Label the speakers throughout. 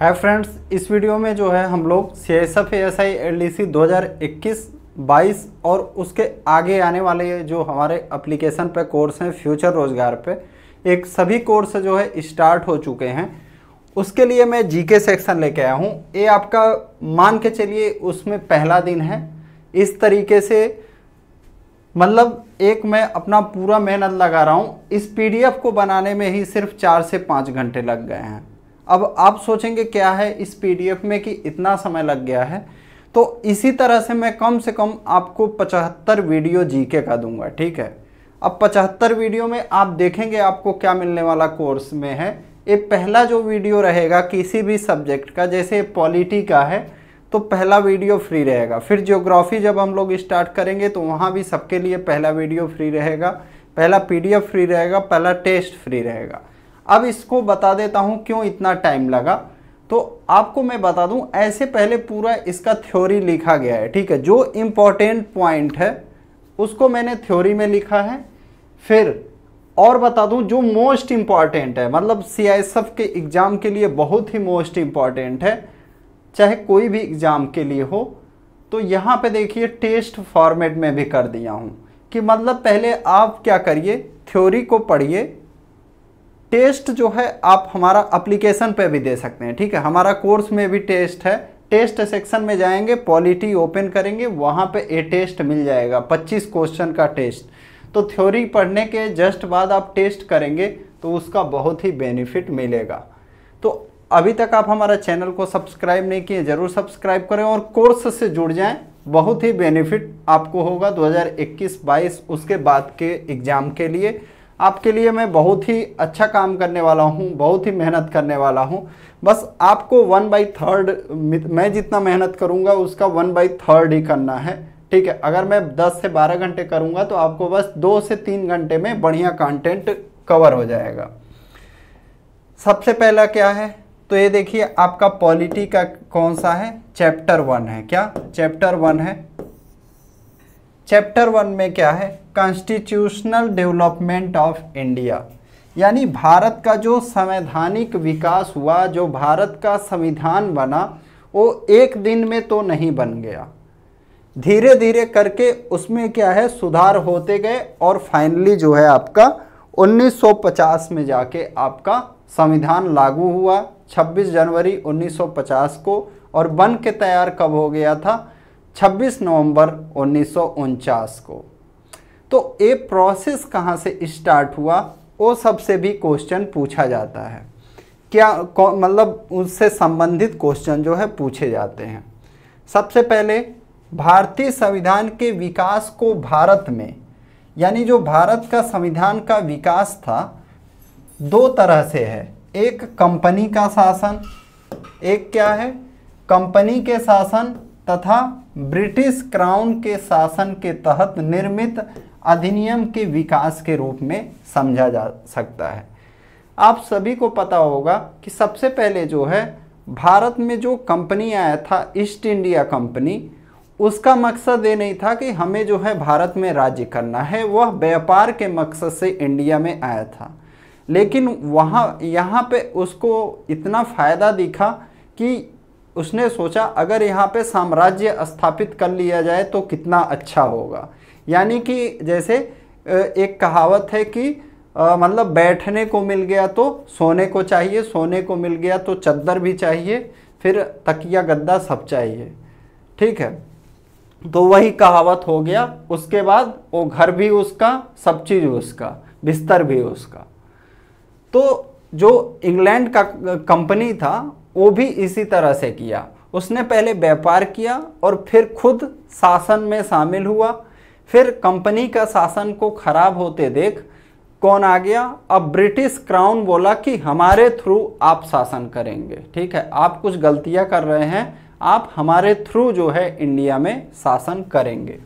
Speaker 1: hi friends इस video में जो है हम लोग C S F S I L D C दो हज़ार इक्कीस बाईस और उसके आगे आने वाले जो हमारे अप्लीकेशन पे कोर्स हैं फ्यूचर रोज़गार पे एक सभी कोर्स जो है स्टार्ट हो चुके हैं उसके लिए मैं जीके सेक्शन लेके आया हूँ ये आपका मान के चलिए उसमें पहला दिन है इस तरीके से मतलब एक मैं अपना पूरा मेहनत लगा रहा हूँ इस पी को बनाने में ही सिर्फ चार से पाँच घंटे लग गए हैं अब आप सोचेंगे क्या है इस पीडीएफ में कि इतना समय लग गया है तो इसी तरह से मैं कम से कम आपको पचहत्तर वीडियो जीके का दूंगा ठीक है अब पचहत्तर वीडियो में आप देखेंगे आपको क्या मिलने वाला कोर्स में है ये पहला जो वीडियो रहेगा किसी भी सब्जेक्ट का जैसे पॉलिटी का है तो पहला वीडियो फ्री रहेगा फिर ज्योग्राफी जब हम लोग स्टार्ट करेंगे तो वहाँ भी सबके लिए पहला वीडियो फ्री रहेगा पहला पीडीएफ फ्री रहेगा पहला टेस्ट फ्री रहेगा अब इसको बता देता हूँ क्यों इतना टाइम लगा तो आपको मैं बता दूं ऐसे पहले पूरा इसका थ्योरी लिखा गया है ठीक है जो इम्पोर्टेंट पॉइंट है उसको मैंने थ्योरी में लिखा है फिर और बता दूं जो मोस्ट इम्पॉर्टेंट है मतलब सी के एग्ज़ाम के लिए बहुत ही मोस्ट इम्पॉर्टेंट है चाहे कोई भी एग्ज़ाम के लिए हो तो यहाँ पे देखिए टेस्ट फॉर्मेट में भी कर दिया हूँ कि मतलब पहले आप क्या करिए थ्योरी को पढ़िए टेस्ट जो है आप हमारा अप्लीकेशन पे भी दे सकते हैं ठीक है हमारा कोर्स में भी टेस्ट है टेस्ट सेक्शन में जाएंगे पॉलिटी ओपन करेंगे वहाँ पे ए टेस्ट मिल जाएगा 25 क्वेश्चन का टेस्ट तो थ्योरी पढ़ने के जस्ट बाद आप टेस्ट करेंगे तो उसका बहुत ही बेनिफिट मिलेगा तो अभी तक आप हमारा चैनल को सब्सक्राइब नहीं किए ज़रूर सब्सक्राइब करें और कोर्स से जुड़ जाएं बहुत ही बेनिफिट आपको होगा 2021-22 उसके बाद के एग्ज़ाम के लिए आपके लिए मैं बहुत ही अच्छा काम करने वाला हूँ बहुत ही मेहनत करने वाला हूँ बस आपको वन बाई थर्ड मैं जितना मेहनत करूँगा उसका वन बाई थर्ड ही करना है ठीक है अगर मैं 10 से 12 घंटे करूँगा तो आपको बस दो से तीन घंटे में बढ़िया कंटेंट कवर हो जाएगा सबसे पहला क्या है तो ये देखिए आपका पॉलिटी का कौन सा है चैप्टर वन है क्या चैप्टर वन है चैप्टर वन में क्या है कॉन्स्टिट्यूशनल डेवलपमेंट ऑफ इंडिया यानी भारत का जो संवैधानिक विकास हुआ जो भारत का संविधान बना वो एक दिन में तो नहीं बन गया धीरे धीरे करके उसमें क्या है सुधार होते गए और फाइनली जो है आपका 1950 में जाके आपका संविधान लागू हुआ 26 जनवरी 1950 को और बन के तैयार कब हो गया था 26 नवंबर उन्नीस को तो ये प्रोसेस कहाँ से स्टार्ट हुआ वो सबसे भी क्वेश्चन पूछा जाता है क्या मतलब उससे संबंधित क्वेश्चन जो है पूछे जाते हैं सबसे पहले भारतीय संविधान के विकास को भारत में यानी जो भारत का संविधान का विकास था दो तरह से है एक कंपनी का शासन एक क्या है कंपनी के शासन तथा ब्रिटिश क्राउन के शासन के तहत निर्मित अधिनियम के विकास के रूप में समझा जा सकता है आप सभी को पता होगा कि सबसे पहले जो है भारत में जो कंपनी आया था ईस्ट इंडिया कंपनी उसका मकसद ये नहीं था कि हमें जो है भारत में राज्य करना है वह व्यापार के मकसद से इंडिया में आया था लेकिन वहाँ यहाँ पे उसको इतना फ़ायदा दिखा कि उसने सोचा अगर यहाँ पे साम्राज्य स्थापित कर लिया जाए तो कितना अच्छा होगा यानी कि जैसे एक कहावत है कि मतलब बैठने को मिल गया तो सोने को चाहिए सोने को मिल गया तो चद्दर भी चाहिए फिर तकिया गद्दा सब चाहिए ठीक है तो वही कहावत हो गया उसके बाद वो घर भी उसका सब चीज़ उसका बिस्तर भी उसका तो जो इंग्लैंड का कंपनी था वो भी इसी तरह से किया उसने पहले व्यापार किया और फिर खुद शासन में शामिल हुआ फिर कंपनी का शासन को खराब होते देख कौन आ गया अब ब्रिटिश क्राउन बोला कि हमारे थ्रू आप शासन करेंगे ठीक है आप कुछ गलतियां कर रहे हैं आप हमारे थ्रू जो है इंडिया में शासन करेंगे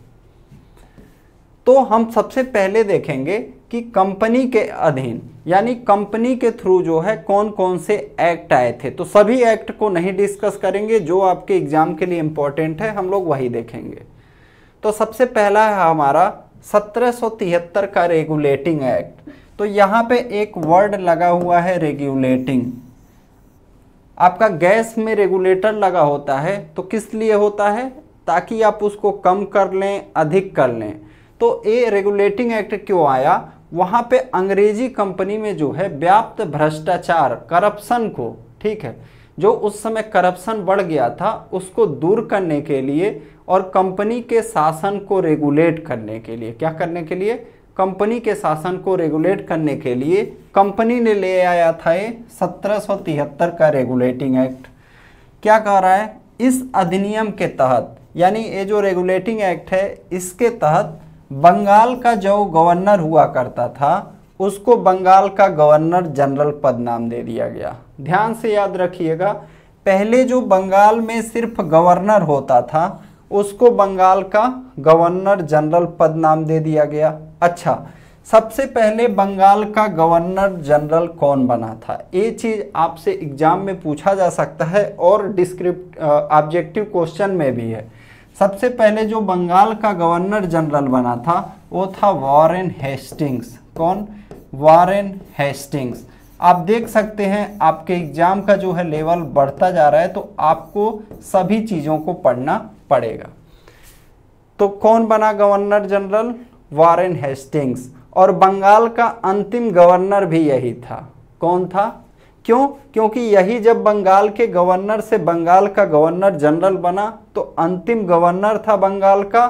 Speaker 1: तो हम सबसे पहले देखेंगे कि कंपनी के अधीन यानी कंपनी के थ्रू जो है कौन कौन से एक्ट आए थे तो सभी एक्ट को नहीं डिस्कस करेंगे जो आपके एग्जाम के लिए इंपॉर्टेंट है हम लोग वही देखेंगे तो सबसे पहला है हमारा सत्रह का रेगुलेटिंग एक्ट तो यहाँ पे एक वर्ड लगा हुआ है रेगुलेटिंग आपका गैस में रेगुलेटर लगा होता है तो किस लिए होता है ताकि आप उसको कम कर लें अधिक कर लें तो ये रेगुलेटिंग एक्ट क्यों आया वहाँ पे अंग्रेजी कंपनी में जो है व्याप्त भ्रष्टाचार करप्शन को ठीक है जो उस समय करप्शन बढ़ गया था उसको दूर करने के लिए और कंपनी के शासन को रेगुलेट करने के लिए क्या करने के लिए कंपनी के शासन को रेगुलेट करने के लिए कंपनी ने ले आया था ये सत्रह का रेगुलेटिंग एक्ट क्या कह रहा है इस अधिनियम के तहत यानी ये जो रेगुलेटिंग एक्ट है इसके तहत बंगाल का जो गवर्नर हुआ करता था उसको बंगाल का गवर्नर जनरल पद नाम दे दिया गया ध्यान से याद रखिएगा पहले जो बंगाल में सिर्फ गवर्नर होता था उसको बंगाल का गवर्नर जनरल पद नाम दे दिया गया अच्छा सबसे पहले बंगाल का गवर्नर जनरल कौन बना था ये चीज़ आपसे एग्जाम में पूछा जा सकता है और डिस्क्रिप्ट ऑब्जेक्टिव क्वेश्चन में भी है सबसे पहले जो बंगाल का गवर्नर जनरल बना था वो था वॉरेन हेस्टिंग्स कौन वॉरेन हेस्टिंग्स आप देख सकते हैं आपके एग्जाम का जो है लेवल बढ़ता जा रहा है तो आपको सभी चीज़ों को पढ़ना पड़ेगा तो कौन बना गवर्नर जनरल वारेन हेस्टिंग्स और बंगाल का अंतिम गवर्नर भी यही था कौन था क्यों क्योंकि यही जब बंगाल के गवर्नर से बंगाल का गवर्नर जनरल बना तो अंतिम गवर्नर था बंगाल का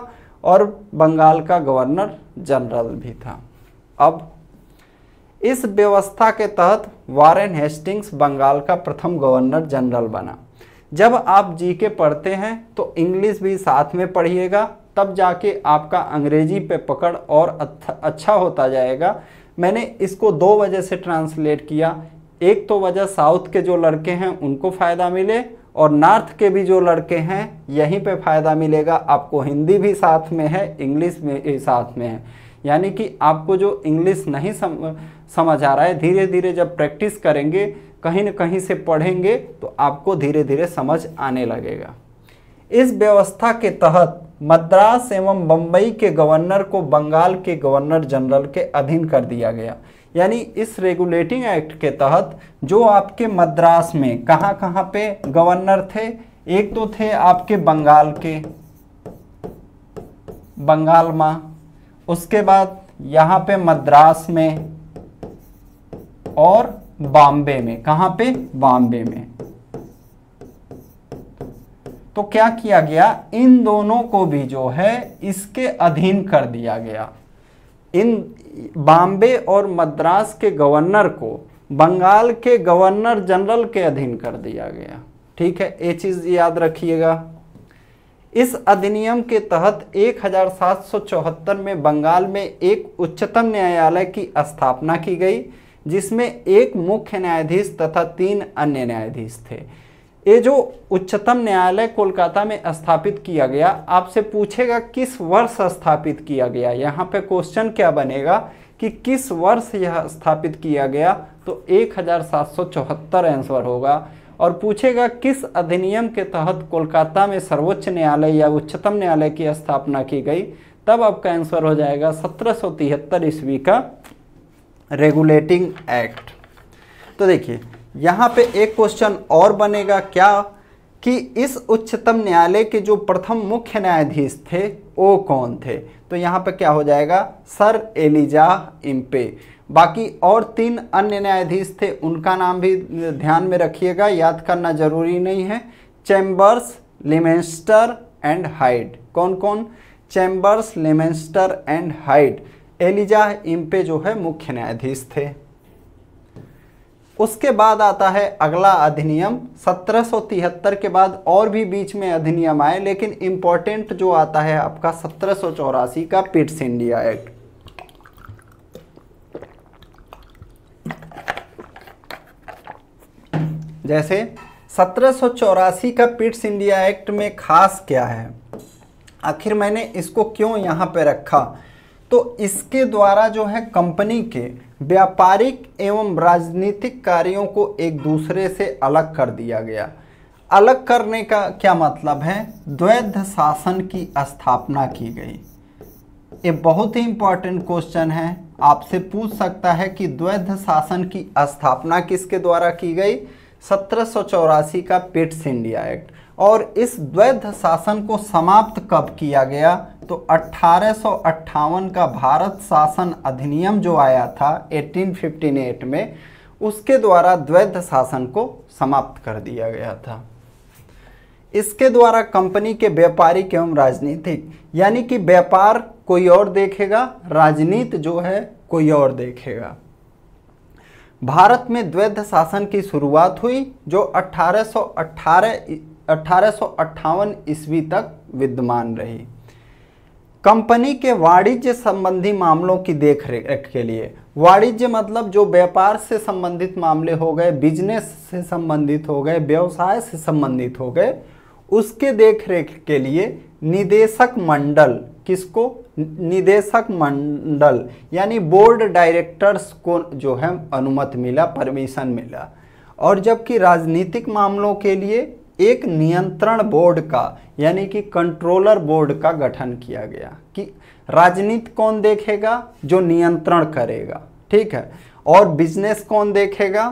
Speaker 1: और बंगाल का गवर्नर जनरल भी था अब इस व्यवस्था के तहत वारेन हेस्टिंग्स बंगाल का प्रथम गवर्नर जनरल बना जब आप जीके पढ़ते हैं तो इंग्लिश भी साथ में पढ़िएगा तब जाके आपका अंग्रेजी पे पकड़ और अच्छा होता जाएगा मैंने इसको दो वजह से ट्रांसलेट किया एक तो वजह साउथ के जो लड़के हैं उनको फ़ायदा मिले और नॉर्थ के भी जो लड़के हैं यहीं पे फ़ायदा मिलेगा आपको हिंदी भी साथ में है इंग्लिश में साथ में है यानी कि आपको जो इंग्लिश नहीं सम समझ आ रहा है धीरे धीरे जब प्रैक्टिस करेंगे कहीं न कहीं से पढ़ेंगे तो आपको धीरे धीरे समझ आने लगेगा इस व्यवस्था के तहत मद्रास एवं बम्बई के गवर्नर को बंगाल के गवर्नर जनरल के अधीन कर दिया गया यानी इस रेगुलेटिंग एक्ट के तहत जो आपके मद्रास में कहाँ कहाँ पे गवर्नर थे एक तो थे आपके बंगाल के बंगाल माँ उसके बाद यहाँ पे मद्रास में और बॉम्बे में कहां पे बॉम्बे में तो क्या किया गया इन दोनों को भी जो है इसके अधीन कर दिया गया इन बॉम्बे और मद्रास के गवर्नर को बंगाल के गवर्नर जनरल के अधीन कर दिया गया ठीक है ये चीज़ याद रखिएगा इस अधिनियम के तहत 1774 में बंगाल में एक उच्चतम न्यायालय की स्थापना की गई जिसमें एक मुख्य न्यायाधीश तथा तीन अन्य न्यायाधीश थे ये जो उच्चतम न्यायालय कोलकाता में स्थापित किया गया आपसे पूछेगा किस वर्ष स्थापित किया गया यहाँ पे क्वेश्चन क्या बनेगा कि किस वर्ष यह स्थापित किया गया तो 1774 आंसर होगा और पूछेगा किस अधिनियम के तहत कोलकाता में सर्वोच्च न्यायालय या उच्चतम न्यायालय की स्थापना की गई तब आपका आंसर हो जाएगा सत्रह ईस्वी का रेगुलेटिंग एक्ट तो देखिए यहाँ पे एक क्वेश्चन और बनेगा क्या कि इस उच्चतम न्यायालय के जो प्रथम मुख्य न्यायाधीश थे वो कौन थे तो यहाँ पर क्या हो जाएगा सर एलिजा इम्पे बाकी और तीन अन्य न्यायाधीश थे उनका नाम भी ध्यान में रखिएगा याद करना जरूरी नहीं है चैम्बर्स लेमेंस्टर एंड हाइड कौन कौन Chambers Lemaistre and Hyde Elijah Impey जो है मुख्य न्यायाधीश थे उसके बाद आता है अगला अधिनियम 1773 के बाद और भी बीच में अधिनियम आए लेकिन इंपॉर्टेंट जो आता है आपका सत्रह का पिट्स इंडिया एक्ट जैसे सत्रह का पिट्स इंडिया एक्ट में खास क्या है आखिर मैंने इसको क्यों यहां पे रखा तो इसके द्वारा जो है कंपनी के व्यापारिक एवं राजनीतिक कार्यों को एक दूसरे से अलग कर दिया गया अलग करने का क्या मतलब है द्वैध शासन की स्थापना की गई ये बहुत ही इंपॉर्टेंट क्वेश्चन है आपसे पूछ सकता है कि द्वैध शासन की स्थापना किसके द्वारा की गई सत्रह का पिट्स इंडिया एक्ट और इस द्वैध शासन को समाप्त कब किया गया तो अट्ठारह का भारत शासन अधिनियम जो आया था 1858 में उसके द्वारा द्वैध शासन को समाप्त कर दिया गया था इसके द्वारा कंपनी के व्यापारिक एवं राजनीतिक यानी कि व्यापार कोई और देखेगा राजनीति जो है कोई और देखेगा भारत में द्वैध शासन की शुरुआत हुई जो 1818 1858 ईस्वी तक विद्यमान रही कंपनी के वाणिज्य संबंधी मामलों की देख रेख के लिए वाणिज्य मतलब जो व्यापार से संबंधित मामले हो गए बिजनेस से संबंधित हो गए व्यवसाय से संबंधित हो गए उसके देख रेख के लिए निदेशक मंडल किसको निदेशक मंडल यानी बोर्ड डायरेक्टर्स को जो है अनुमति मिला परमिशन मिला और जबकि राजनीतिक मामलों के लिए एक नियंत्रण बोर्ड का यानी कि कंट्रोलर बोर्ड का गठन किया गया कि राजनीति कौन देखेगा जो नियंत्रण करेगा ठीक है और बिजनेस कौन देखेगा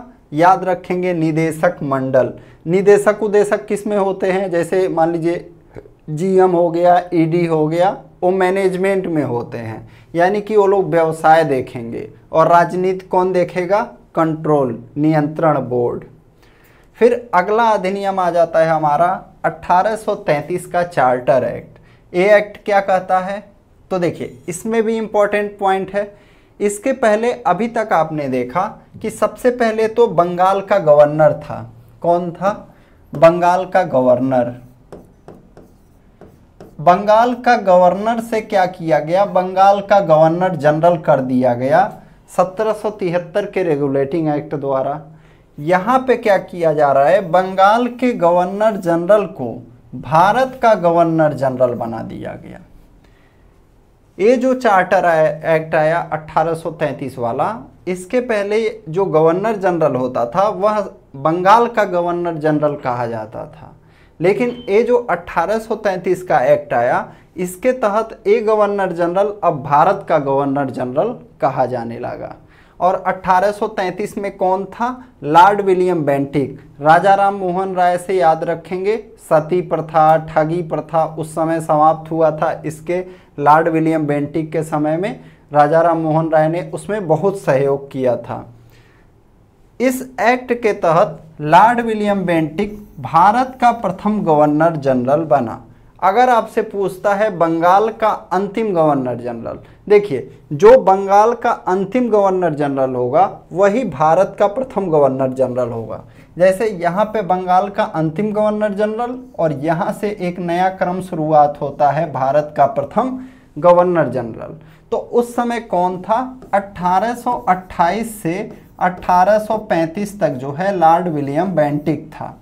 Speaker 1: याद रखेंगे निदेशक मंडल निदेशक उदेशक किस में होते हैं जैसे मान लीजिए जीएम हो गया ईडी e हो गया वो मैनेजमेंट में होते हैं यानी कि वो लोग व्यवसाय देखेंगे और राजनीति कौन देखेगा कंट्रोल नियंत्रण बोर्ड फिर अगला अधिनियम आ जाता है हमारा 1833 का चार्टर एक्ट ये एक्ट क्या कहता है तो देखिए इसमें भी इम्पोर्टेंट पॉइंट है इसके पहले अभी तक आपने देखा कि सबसे पहले तो बंगाल का गवर्नर था कौन था बंगाल का गवर्नर बंगाल का गवर्नर से क्या किया गया बंगाल का गवर्नर जनरल कर दिया गया 1773 के रेगुलेटिंग एक्ट द्वारा यहाँ पे क्या किया जा रहा है बंगाल के गवर्नर जनरल को भारत का गवर्नर जनरल बना दिया गया ये जो चार्टर एक्ट आया 1833 वाला इसके पहले जो गवर्नर जनरल होता था वह बंगाल का गवर्नर जनरल कहा जाता था लेकिन ये जो 1833 का एक्ट आया इसके तहत ए गवर्नर जनरल अब भारत का गवर्नर जनरल कहा जाने लगा और 1833 में कौन था Lord William Bentinck Raja Ram Mohan Roy से याद रखेंगे सती प्रथा ठगी प्रथा उस समय समाप्त हुआ था इसके लॉर्ड विलियम बेंटिक के समय में राजा राम मोहन राय ने उसमें बहुत सहयोग किया था इस एक्ट के तहत लॉर्ड विलियम बेंटिक भारत का प्रथम गवर्नर जनरल बना अगर आपसे पूछता है बंगाल का अंतिम गवर्नर जनरल देखिए जो बंगाल का अंतिम गवर्नर जनरल होगा वही भारत का प्रथम गवर्नर जनरल होगा जैसे यहाँ पे बंगाल का अंतिम गवर्नर जनरल और यहाँ से एक नया क्रम शुरुआत होता है भारत का प्रथम गवर्नर जनरल तो उस समय कौन था 1828 से 1835 तक जो है लॉर्ड विलियम बैंटिक था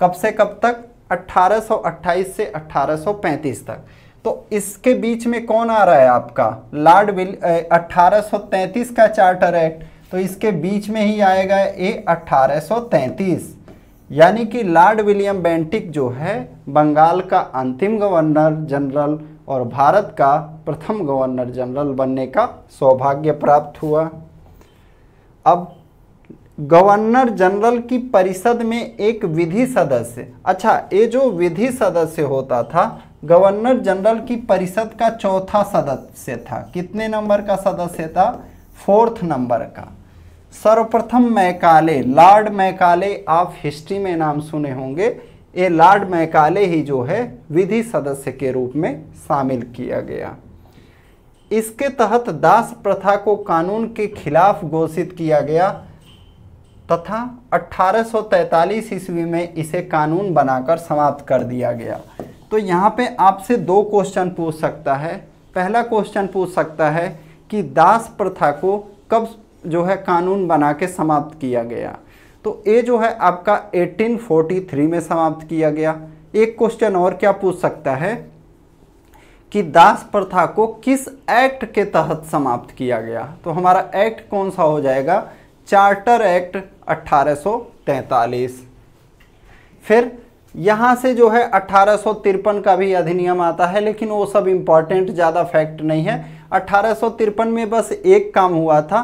Speaker 1: कब से कब तक 1828 से 1835 तक तो इसके बीच में कौन आ रहा है आपका लॉर्ड विल 1833 का चार्टर एक्ट तो इसके बीच में ही आएगा ए 1833 यानी कि लॉर्ड विलियम बेंटिक जो है बंगाल का अंतिम गवर्नर जनरल और भारत का प्रथम गवर्नर जनरल बनने का सौभाग्य प्राप्त हुआ अब गवर्नर जनरल की परिषद में एक विधि सदस्य अच्छा ये जो विधि सदस्य होता था गवर्नर जनरल की परिषद का चौथा सदस्य था कितने नंबर का सदस्य था फोर्थ नंबर का सर्वप्रथम मैकाले लॉर्ड मैकाले आप हिस्ट्री में नाम सुने होंगे ये लॉर्ड मैकाले ही जो है विधि सदस्य के रूप में शामिल किया गया इसके तहत दास प्रथा को कानून के खिलाफ घोषित किया गया तथा 1843 ईस्वी में इसे कानून बनाकर समाप्त कर दिया गया तो यहाँ पे आपसे दो क्वेश्चन पूछ सकता है पहला क्वेश्चन पूछ सकता है कि दास प्रथा को कब जो है कानून बना के समाप्त किया गया तो ये जो है आपका 1843 में समाप्त किया गया एक क्वेश्चन और क्या पूछ सकता है कि दास प्रथा को किस एक्ट के तहत समाप्त किया गया तो हमारा एक्ट कौन सा हो जाएगा चार्टर एक्ट 1843 फिर यहाँ से जो है अठारह का भी अधिनियम आता है लेकिन वो सब इम्पॉर्टेंट ज़्यादा फैक्ट नहीं है अठारह में बस एक काम हुआ था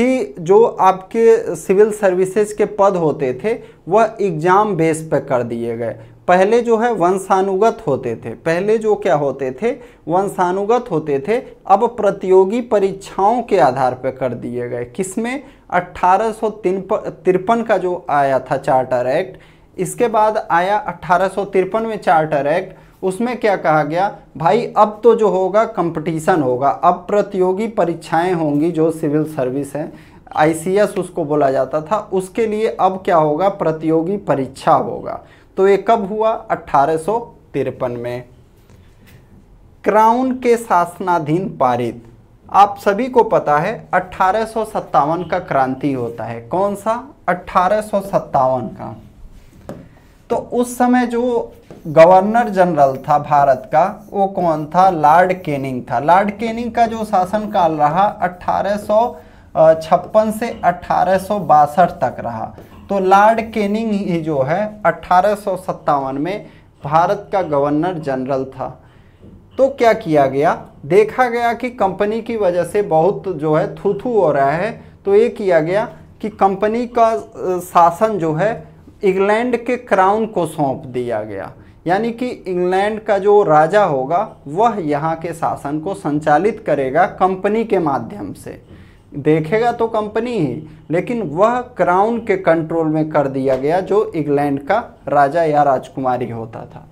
Speaker 1: कि जो आपके सिविल सर्विसेज के पद होते थे वह एग्ज़ाम बेस पर कर दिए गए पहले जो है वंशानुगत होते थे पहले जो क्या होते थे वंशानुगत होते थे अब प्रतियोगी परीक्षाओं के आधार पर कर दिए गए किसमें अट्ठारह सौ तिरपन का जो आया था चार्टर एक्ट इसके बाद आया अट्ठारह में चार्टर एक्ट उसमें क्या कहा गया भाई अब तो जो होगा कंपटीशन होगा अब प्रतियोगी परीक्षाएं होंगी जो सिविल सर्विस है आईसीएस उसको बोला जाता था उसके लिए अब क्या होगा प्रतियोगी परीक्षा होगा तो ये कब हुआ अट्ठारह में क्राउन के शासनाधीन पारित आप सभी को पता है अट्ठारह का क्रांति होता है कौन सा अट्ठारह का तो उस समय जो गवर्नर जनरल था भारत का वो कौन था लॉर्ड केनिंग था लॉर्ड केनिंग का जो शासन काल रहा अट्ठारह छप्पन से अठारह तक रहा तो लॉर्ड केनिंग ही जो है अट्ठारह में भारत का गवर्नर जनरल था तो क्या किया गया देखा गया कि कंपनी की वजह से बहुत जो है थूथू हो रहा है तो ये किया गया कि कंपनी का शासन जो है इंग्लैंड के क्राउन को सौंप दिया गया यानी कि इंग्लैंड का जो राजा होगा वह यहाँ के शासन को संचालित करेगा कंपनी के माध्यम से देखेगा तो कंपनी ही लेकिन वह क्राउन के कंट्रोल में कर दिया गया जो इंग्लैंड का राजा या राजकुमारी होता था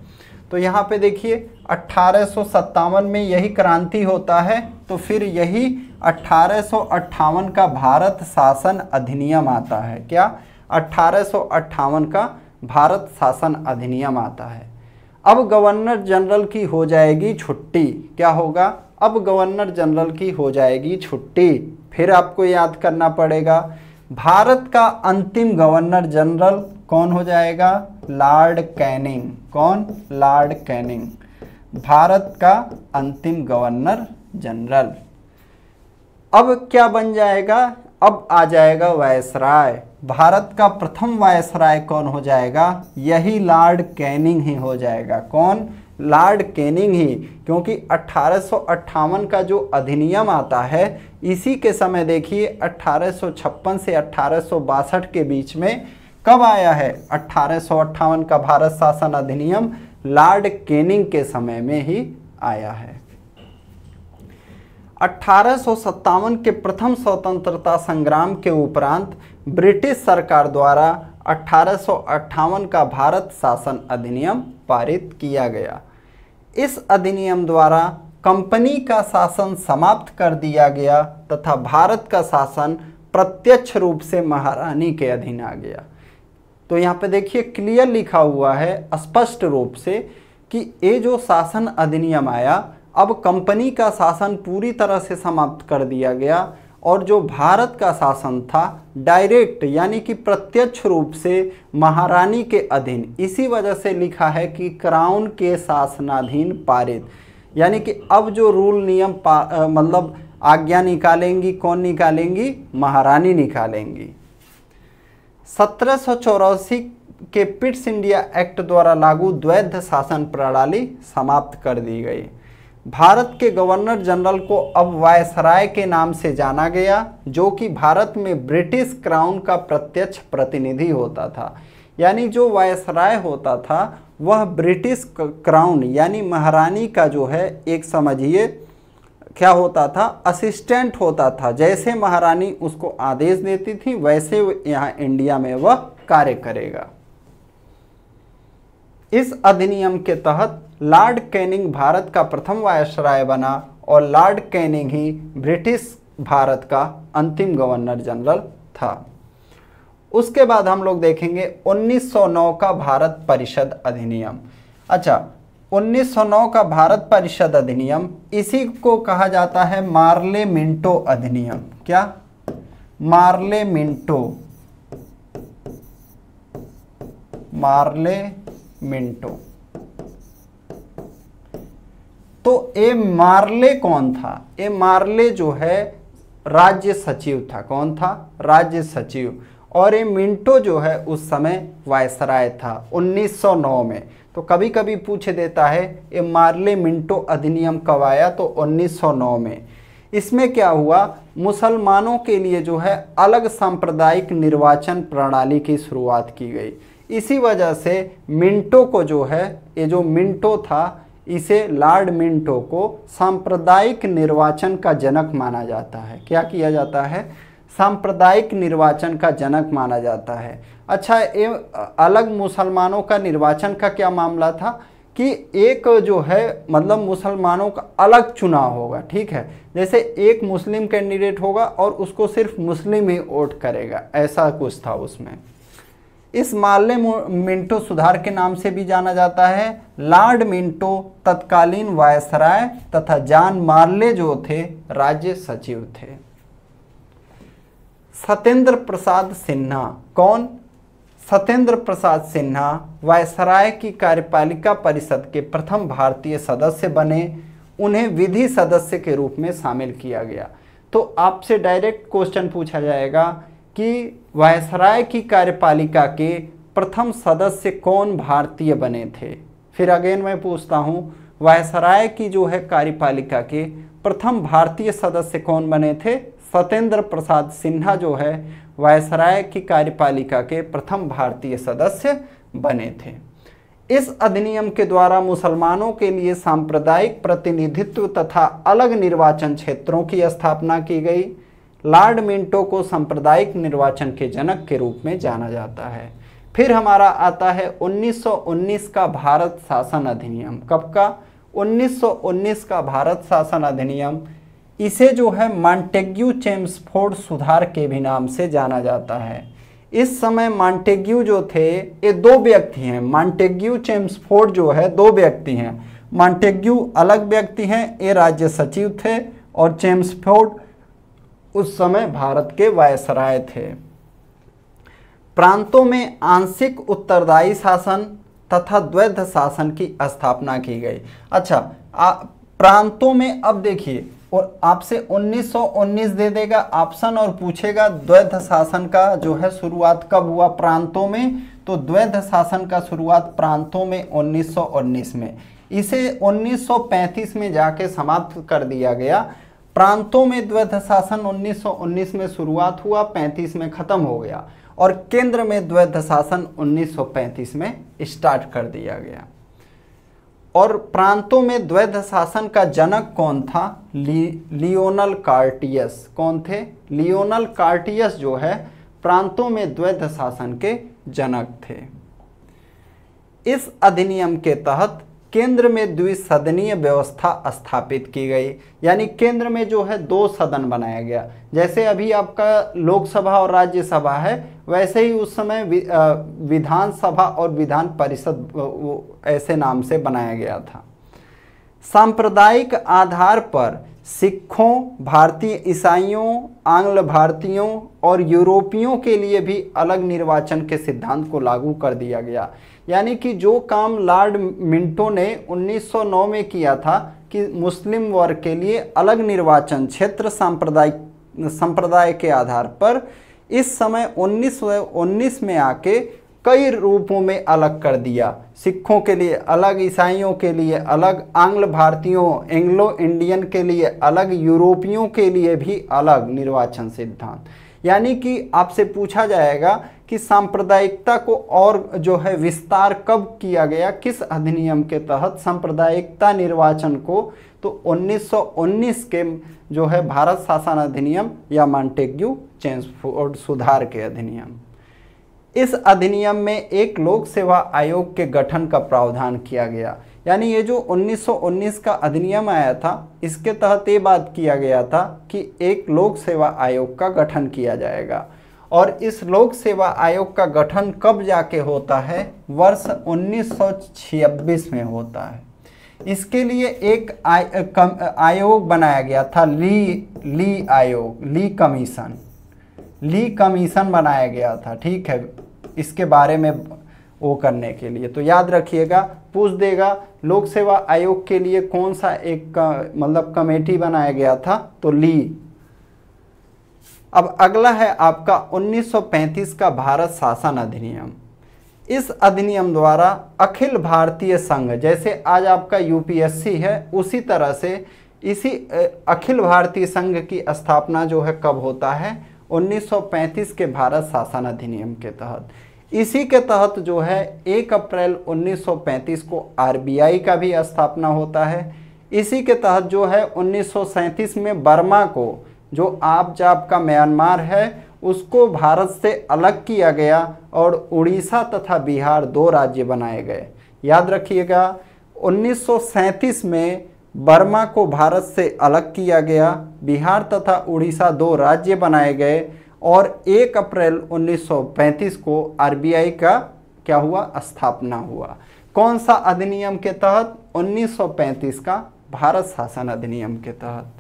Speaker 1: तो यहाँ पे देखिए अट्ठारह में यही क्रांति होता है तो फिर यही अट्ठारह का भारत शासन अधिनियम आता है क्या अट्ठारह का भारत शासन अधिनियम आता है अब गवर्नर जनरल की हो जाएगी छुट्टी क्या होगा अब गवर्नर जनरल की हो जाएगी छुट्टी फिर आपको याद करना पड़ेगा भारत का अंतिम गवर्नर जनरल कौन हो जाएगा लॉर्ड कैनिंग कौन लॉर्ड कैनिंग भारत का अंतिम गवर्नर जनरल अब क्या बन जाएगा अब आ जाएगा वायसराय भारत का प्रथम वायसराय कौन हो जाएगा यही लॉर्ड कैनिंग ही हो जाएगा कौन लॉर्ड कैनिंग ही क्योंकि अट्ठारह का जो अधिनियम आता है इसी के समय देखिए अट्ठारह से अट्ठारह के बीच में कब आया है अट्ठारह का भारत शासन अधिनियम लॉर्ड कैनिंग के समय में ही आया है अट्ठारह के प्रथम स्वतंत्रता संग्राम के उपरांत ब्रिटिश सरकार द्वारा अठारह का भारत शासन अधिनियम पारित किया गया इस अधिनियम द्वारा कंपनी का शासन समाप्त कर दिया गया तथा भारत का शासन प्रत्यक्ष रूप से महारानी के अधीन आ गया तो यहाँ पे देखिए क्लियर लिखा हुआ है स्पष्ट रूप से कि ये जो शासन अधिनियम आया अब कंपनी का शासन पूरी तरह से समाप्त कर दिया गया और जो भारत का शासन था डायरेक्ट यानी कि प्रत्यक्ष रूप से महारानी के अधीन इसी वजह से लिखा है कि क्राउन के शासनाधीन पारित यानी कि अब जो रूल नियम मतलब आज्ञा निकालेंगी कौन निकालेंगी महारानी निकालेंगी सत्रह के पिट्स इंडिया एक्ट द्वारा लागू द्वैध शासन प्रणाली समाप्त कर दी गई भारत के गवर्नर जनरल को अब वायसराय के नाम से जाना गया जो कि भारत में ब्रिटिश क्राउन का प्रत्यक्ष प्रतिनिधि होता था यानी जो वायसराय होता था वह ब्रिटिश क्राउन यानी महारानी का जो है एक समझिए क्या होता था असिस्टेंट होता था जैसे महारानी उसको आदेश देती थी वैसे यहाँ इंडिया में वह कार्य करेगा इस अधिनियम के तहत लॉर्ड कैनिंग भारत का प्रथम वायसराय बना और लॉर्ड कैनिंग ही ब्रिटिश भारत का अंतिम गवर्नर जनरल था उसके बाद हम लोग देखेंगे 1909 का भारत परिषद अधिनियम अच्छा 1909 का भारत परिषद अधिनियम इसी को कहा जाता है मार्ले मिंटो अधिनियम क्या मार्ले मिंटो मार्ले मिंटो तो ए मार्ले कौन था ए मार्ले जो है राज्य सचिव था कौन था राज्य सचिव और ये मिंटो जो है उस समय वायसराय था 1909 में तो कभी कभी पूछ देता है ये मार्ले मिंटो अधिनियम कब आया तो 1909 में इसमें क्या हुआ मुसलमानों के लिए जो है अलग सांप्रदायिक निर्वाचन प्रणाली की शुरुआत की गई इसी वजह से मिंटो को जो है ये जो मिंटो था इसे लॉर्ड मिंटो को सांप्रदायिक निर्वाचन का जनक माना जाता है क्या किया जाता है सांप्रदायिक निर्वाचन का जनक माना जाता है अच्छा ये अलग मुसलमानों का निर्वाचन का क्या मामला था कि एक जो है मतलब मुसलमानों का अलग चुनाव होगा ठीक है जैसे एक मुस्लिम कैंडिडेट होगा और उसको सिर्फ मुस्लिम ही वोट करेगा ऐसा कुछ था उसमें इस माले मिंटो सुधार के नाम से भी जाना जाता है लॉर्ड मिंटो तत्कालीन वायसराय तथा जान मार्ले जो थे राज्य सचिव थे सत्येंद्र प्रसाद सिन्हा कौन सत्येंद्र प्रसाद सिन्हा वायसराय की कार्यपालिका परिषद के प्रथम भारतीय सदस्य बने उन्हें विधि सदस्य के रूप में शामिल किया गया तो आपसे डायरेक्ट क्वेश्चन पूछा जाएगा कि वायसराय की कार्यपालिका के प्रथम सदस्य कौन भारतीय बने थे फिर अगेन मैं पूछता हूँ वायसराय की जो है कार्यपालिका के प्रथम भारतीय सदस्य कौन बने थे सत्येंद्र प्रसाद सिन्हा जो है वायसराय की कार्यपालिका के प्रथम भारतीय सदस्य बने थे इस अधिनियम के द्वारा मुसलमानों के लिए सांप्रदायिक प्रतिनिधित्व तथा अलग निर्वाचन क्षेत्रों की स्थापना की गई लॉर्ड मिंटो को सांप्रदायिक निर्वाचन के जनक के रूप में जाना जाता है फिर हमारा आता है 1919 का भारत शासन अधिनियम कब का 1919 का भारत शासन अधिनियम इसे जो है मॉन्टेग्यू चेम्सफोर्ड सुधार के भी नाम से जाना जाता है इस समय मॉन्टेग्यू जो थे ये दो व्यक्ति हैं मॉन्टेग्यू चेम्सफोर्ड जो है दो व्यक्ति हैं मॉन्टेग्यू अलग व्यक्ति हैं ये राज्य सचिव थे और चेम्सफोर्ड उस समय भारत के वायसराय थे प्रांतों में आंशिक उत्तरदायी शासन तथा द्वैध शासन की स्थापना की गई अच्छा आ, प्रांतों में अब देखिए और आपसे 1919 दे देगा ऑप्शन और पूछेगा द्वैध शासन का जो है शुरुआत कब हुआ प्रांतों में तो द्वैध शासन का शुरुआत प्रांतों में 1919 में इसे 1935 में जाके समाप्त कर दिया गया प्रांतों में द्वैध शासन 1919 में शुरुआत हुआ 35 में ख़त्म हो गया और केंद्र में द्वैध शासन 1935 में स्टार्ट कर दिया गया और प्रांतों में द्वैध शासन का जनक कौन था ली, लियोनल कार्टियस कौन थे लियोनल कार्टियस जो है प्रांतों में द्वैध शासन के जनक थे इस अधिनियम के तहत केंद्र में द्विसदनीय व्यवस्था स्थापित की गई यानी केंद्र में जो है दो सदन बनाया गया जैसे अभी आपका लोकसभा और राज्यसभा है वैसे ही उस समय विधानसभा और विधान परिषद ऐसे नाम से बनाया गया था सांप्रदायिक आधार पर सिखों भारतीय ईसाइयों आंग्ल भारतीयों और यूरोपियों के लिए भी अलग निर्वाचन के सिद्धांत को लागू कर दिया गया यानी कि जो काम लॉर्ड मिंटो ने 1909 में किया था कि मुस्लिम वर्ग के लिए अलग निर्वाचन क्षेत्र सांप्रदायिक संप्रदाय के आधार पर इस समय 1919 में आके कई रूपों में अलग कर दिया सिखों के लिए अलग ईसाइयों के लिए अलग आंग्ल भारतीयों एंग्लो इंडियन के लिए अलग यूरोपियों के लिए भी अलग निर्वाचन सिद्धांत यानी कि आपसे पूछा जाएगा कि सांप्रदायिकता को और जो है विस्तार कब किया गया किस अधिनियम के तहत सांप्रदायिकता निर्वाचन को तो 1919 के जो है भारत शासन अधिनियम या मॉन्टेग्यू चेंज फोर्ड सुधार के अधिनियम इस अधिनियम में एक लोक सेवा आयोग के गठन का प्रावधान किया गया यानी ये जो 1919 का अधिनियम आया था इसके तहत ये बात किया गया था कि एक लोक सेवा आयोग का गठन किया जाएगा और इस लोक सेवा आयोग का गठन कब जाके होता है वर्ष उन्नीस में होता है इसके लिए एक आयोग बनाया गया था ली ली आयोग ली कमीशन ली कमीशन बनाया गया था ठीक है इसके बारे में वो करने के लिए तो याद रखिएगा पूछ देगा लोक सेवा आयोग के लिए कौन सा एक मतलब कमेटी बनाया गया था तो ली अब अगला है आपका 1935 का भारत शासन अधिनियम इस अधिनियम द्वारा अखिल भारतीय संघ जैसे आज आपका यूपीएससी है उसी तरह से इसी अखिल भारतीय संघ की स्थापना जो है कब होता है 1935 के भारत शासन अधिनियम के तहत इसी के तहत जो है 1 अप्रैल 1935 को आरबीआई का भी स्थापना होता है इसी के तहत जो है 1937 में बर्मा को जो आप जाप का म्यांमार है उसको भारत से अलग किया गया और उड़ीसा तथा बिहार दो राज्य बनाए गए याद रखिएगा 1937 में बर्मा को भारत से अलग किया गया बिहार तथा उड़ीसा दो राज्य बनाए गए और 1 अप्रैल 1935 को आरबीआई का क्या हुआ स्थापना हुआ कौन सा अधिनियम के तहत 1935 का भारत शासन अधिनियम के तहत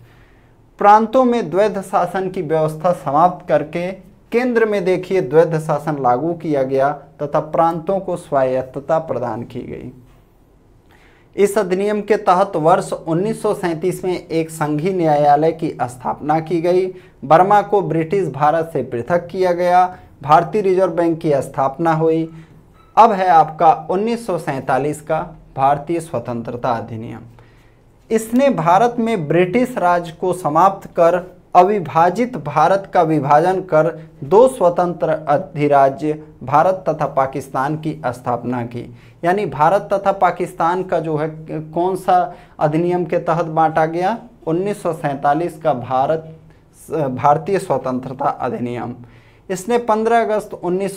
Speaker 1: प्रांतों में द्वैध शासन की व्यवस्था समाप्त करके केंद्र में देखिए द्वैध शासन लागू किया गया तथा प्रांतों को स्वायत्तता प्रदान की गई इस अधिनियम के तहत वर्ष उन्नीस में एक संघीय न्यायालय की स्थापना की गई बर्मा को ब्रिटिश भारत से पृथक किया गया भारतीय रिजर्व बैंक की स्थापना हुई अब है आपका उन्नीस का भारतीय स्वतंत्रता अधिनियम इसने भारत में ब्रिटिश राज को समाप्त कर अविभाजित भारत का विभाजन कर दो स्वतंत्र अधिराज्य भारत तथा पाकिस्तान की स्थापना की यानी भारत तथा पाकिस्तान का जो है कौन सा अधिनियम के तहत बांटा गया उन्नीस का भारत भारतीय स्वतंत्रता अधिनियम इसने 15 अगस्त उन्नीस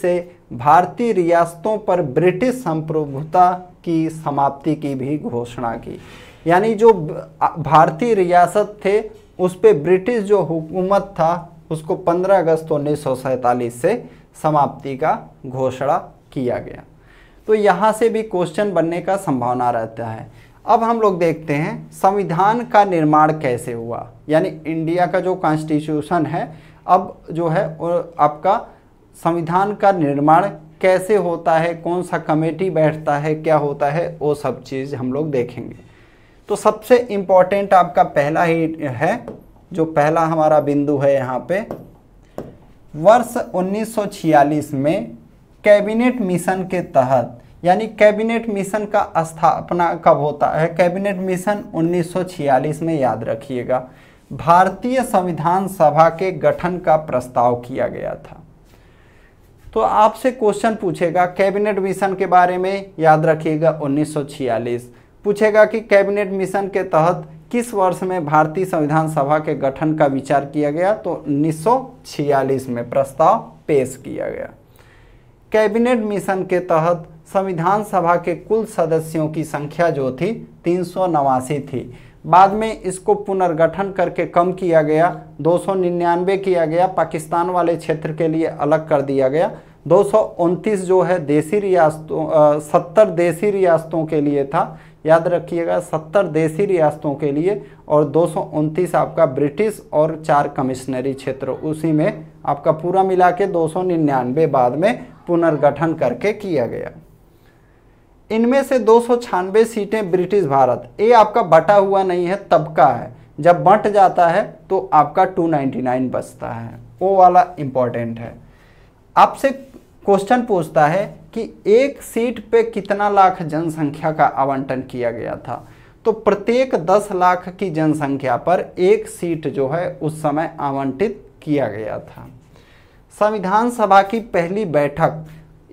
Speaker 1: से भारतीय रियासतों पर ब्रिटिश संप्रभुता की समाप्ति की भी घोषणा की यानी जो भारतीय रियासत थे उस पर ब्रिटिश जो हुकूमत था उसको 15 अगस्त उन्नीस से समाप्ति का घोषणा किया गया तो यहाँ से भी क्वेश्चन बनने का संभावना रहता है अब हम लोग देखते हैं संविधान का निर्माण कैसे हुआ यानी इंडिया का जो कॉन्स्टिट्यूशन है अब जो है आपका संविधान का निर्माण कैसे होता है कौन सा कमेटी बैठता है क्या होता है वो सब चीज़ हम लोग देखेंगे तो सबसे इम्पॉर्टेंट आपका पहला ही है जो पहला हमारा बिंदु है यहाँ पे वर्ष 1946 में कैबिनेट मिशन के तहत यानी कैबिनेट मिशन का स्थापना कब होता है कैबिनेट मिशन 1946 में याद रखिएगा भारतीय संविधान सभा के गठन का प्रस्ताव किया गया था तो आपसे क्वेश्चन पूछेगा कैबिनेट मिशन के बारे में याद रखिएगा 1946 पूछेगा कि कैबिनेट मिशन के तहत किस वर्ष में भारतीय संविधान सभा के गठन का विचार किया गया तो 1946 में प्रस्ताव पेश किया गया कैबिनेट मिशन के तहत संविधान सभा के कुल सदस्यों की संख्या जो थी तीन थी बाद में इसको पुनर्गठन करके कम किया गया दो किया गया पाकिस्तान वाले क्षेत्र के लिए अलग कर दिया गया दो जो है देसी रियासतों सत्तर देसी रियासतों के लिए था याद रखिएगा सत्तर देसी रियासतों के लिए और दो आपका ब्रिटिश और चार कमिश्नरी क्षेत्र उसी में आपका पूरा मिला के दो बाद में पुनर्गठन करके किया गया इनमें से दो सीटें ब्रिटिश भारत ये आपका बटा हुआ नहीं है तबका है जब बंट जाता है तो आपका 299 बचता है वो वाला इम्पॉर्टेंट है आपसे क्वेश्चन पूछता है कि एक सीट पे कितना लाख जनसंख्या का आवंटन किया गया था तो प्रत्येक 10 लाख की जनसंख्या पर एक सीट जो है उस समय आवंटित किया गया था संविधान सभा की पहली बैठक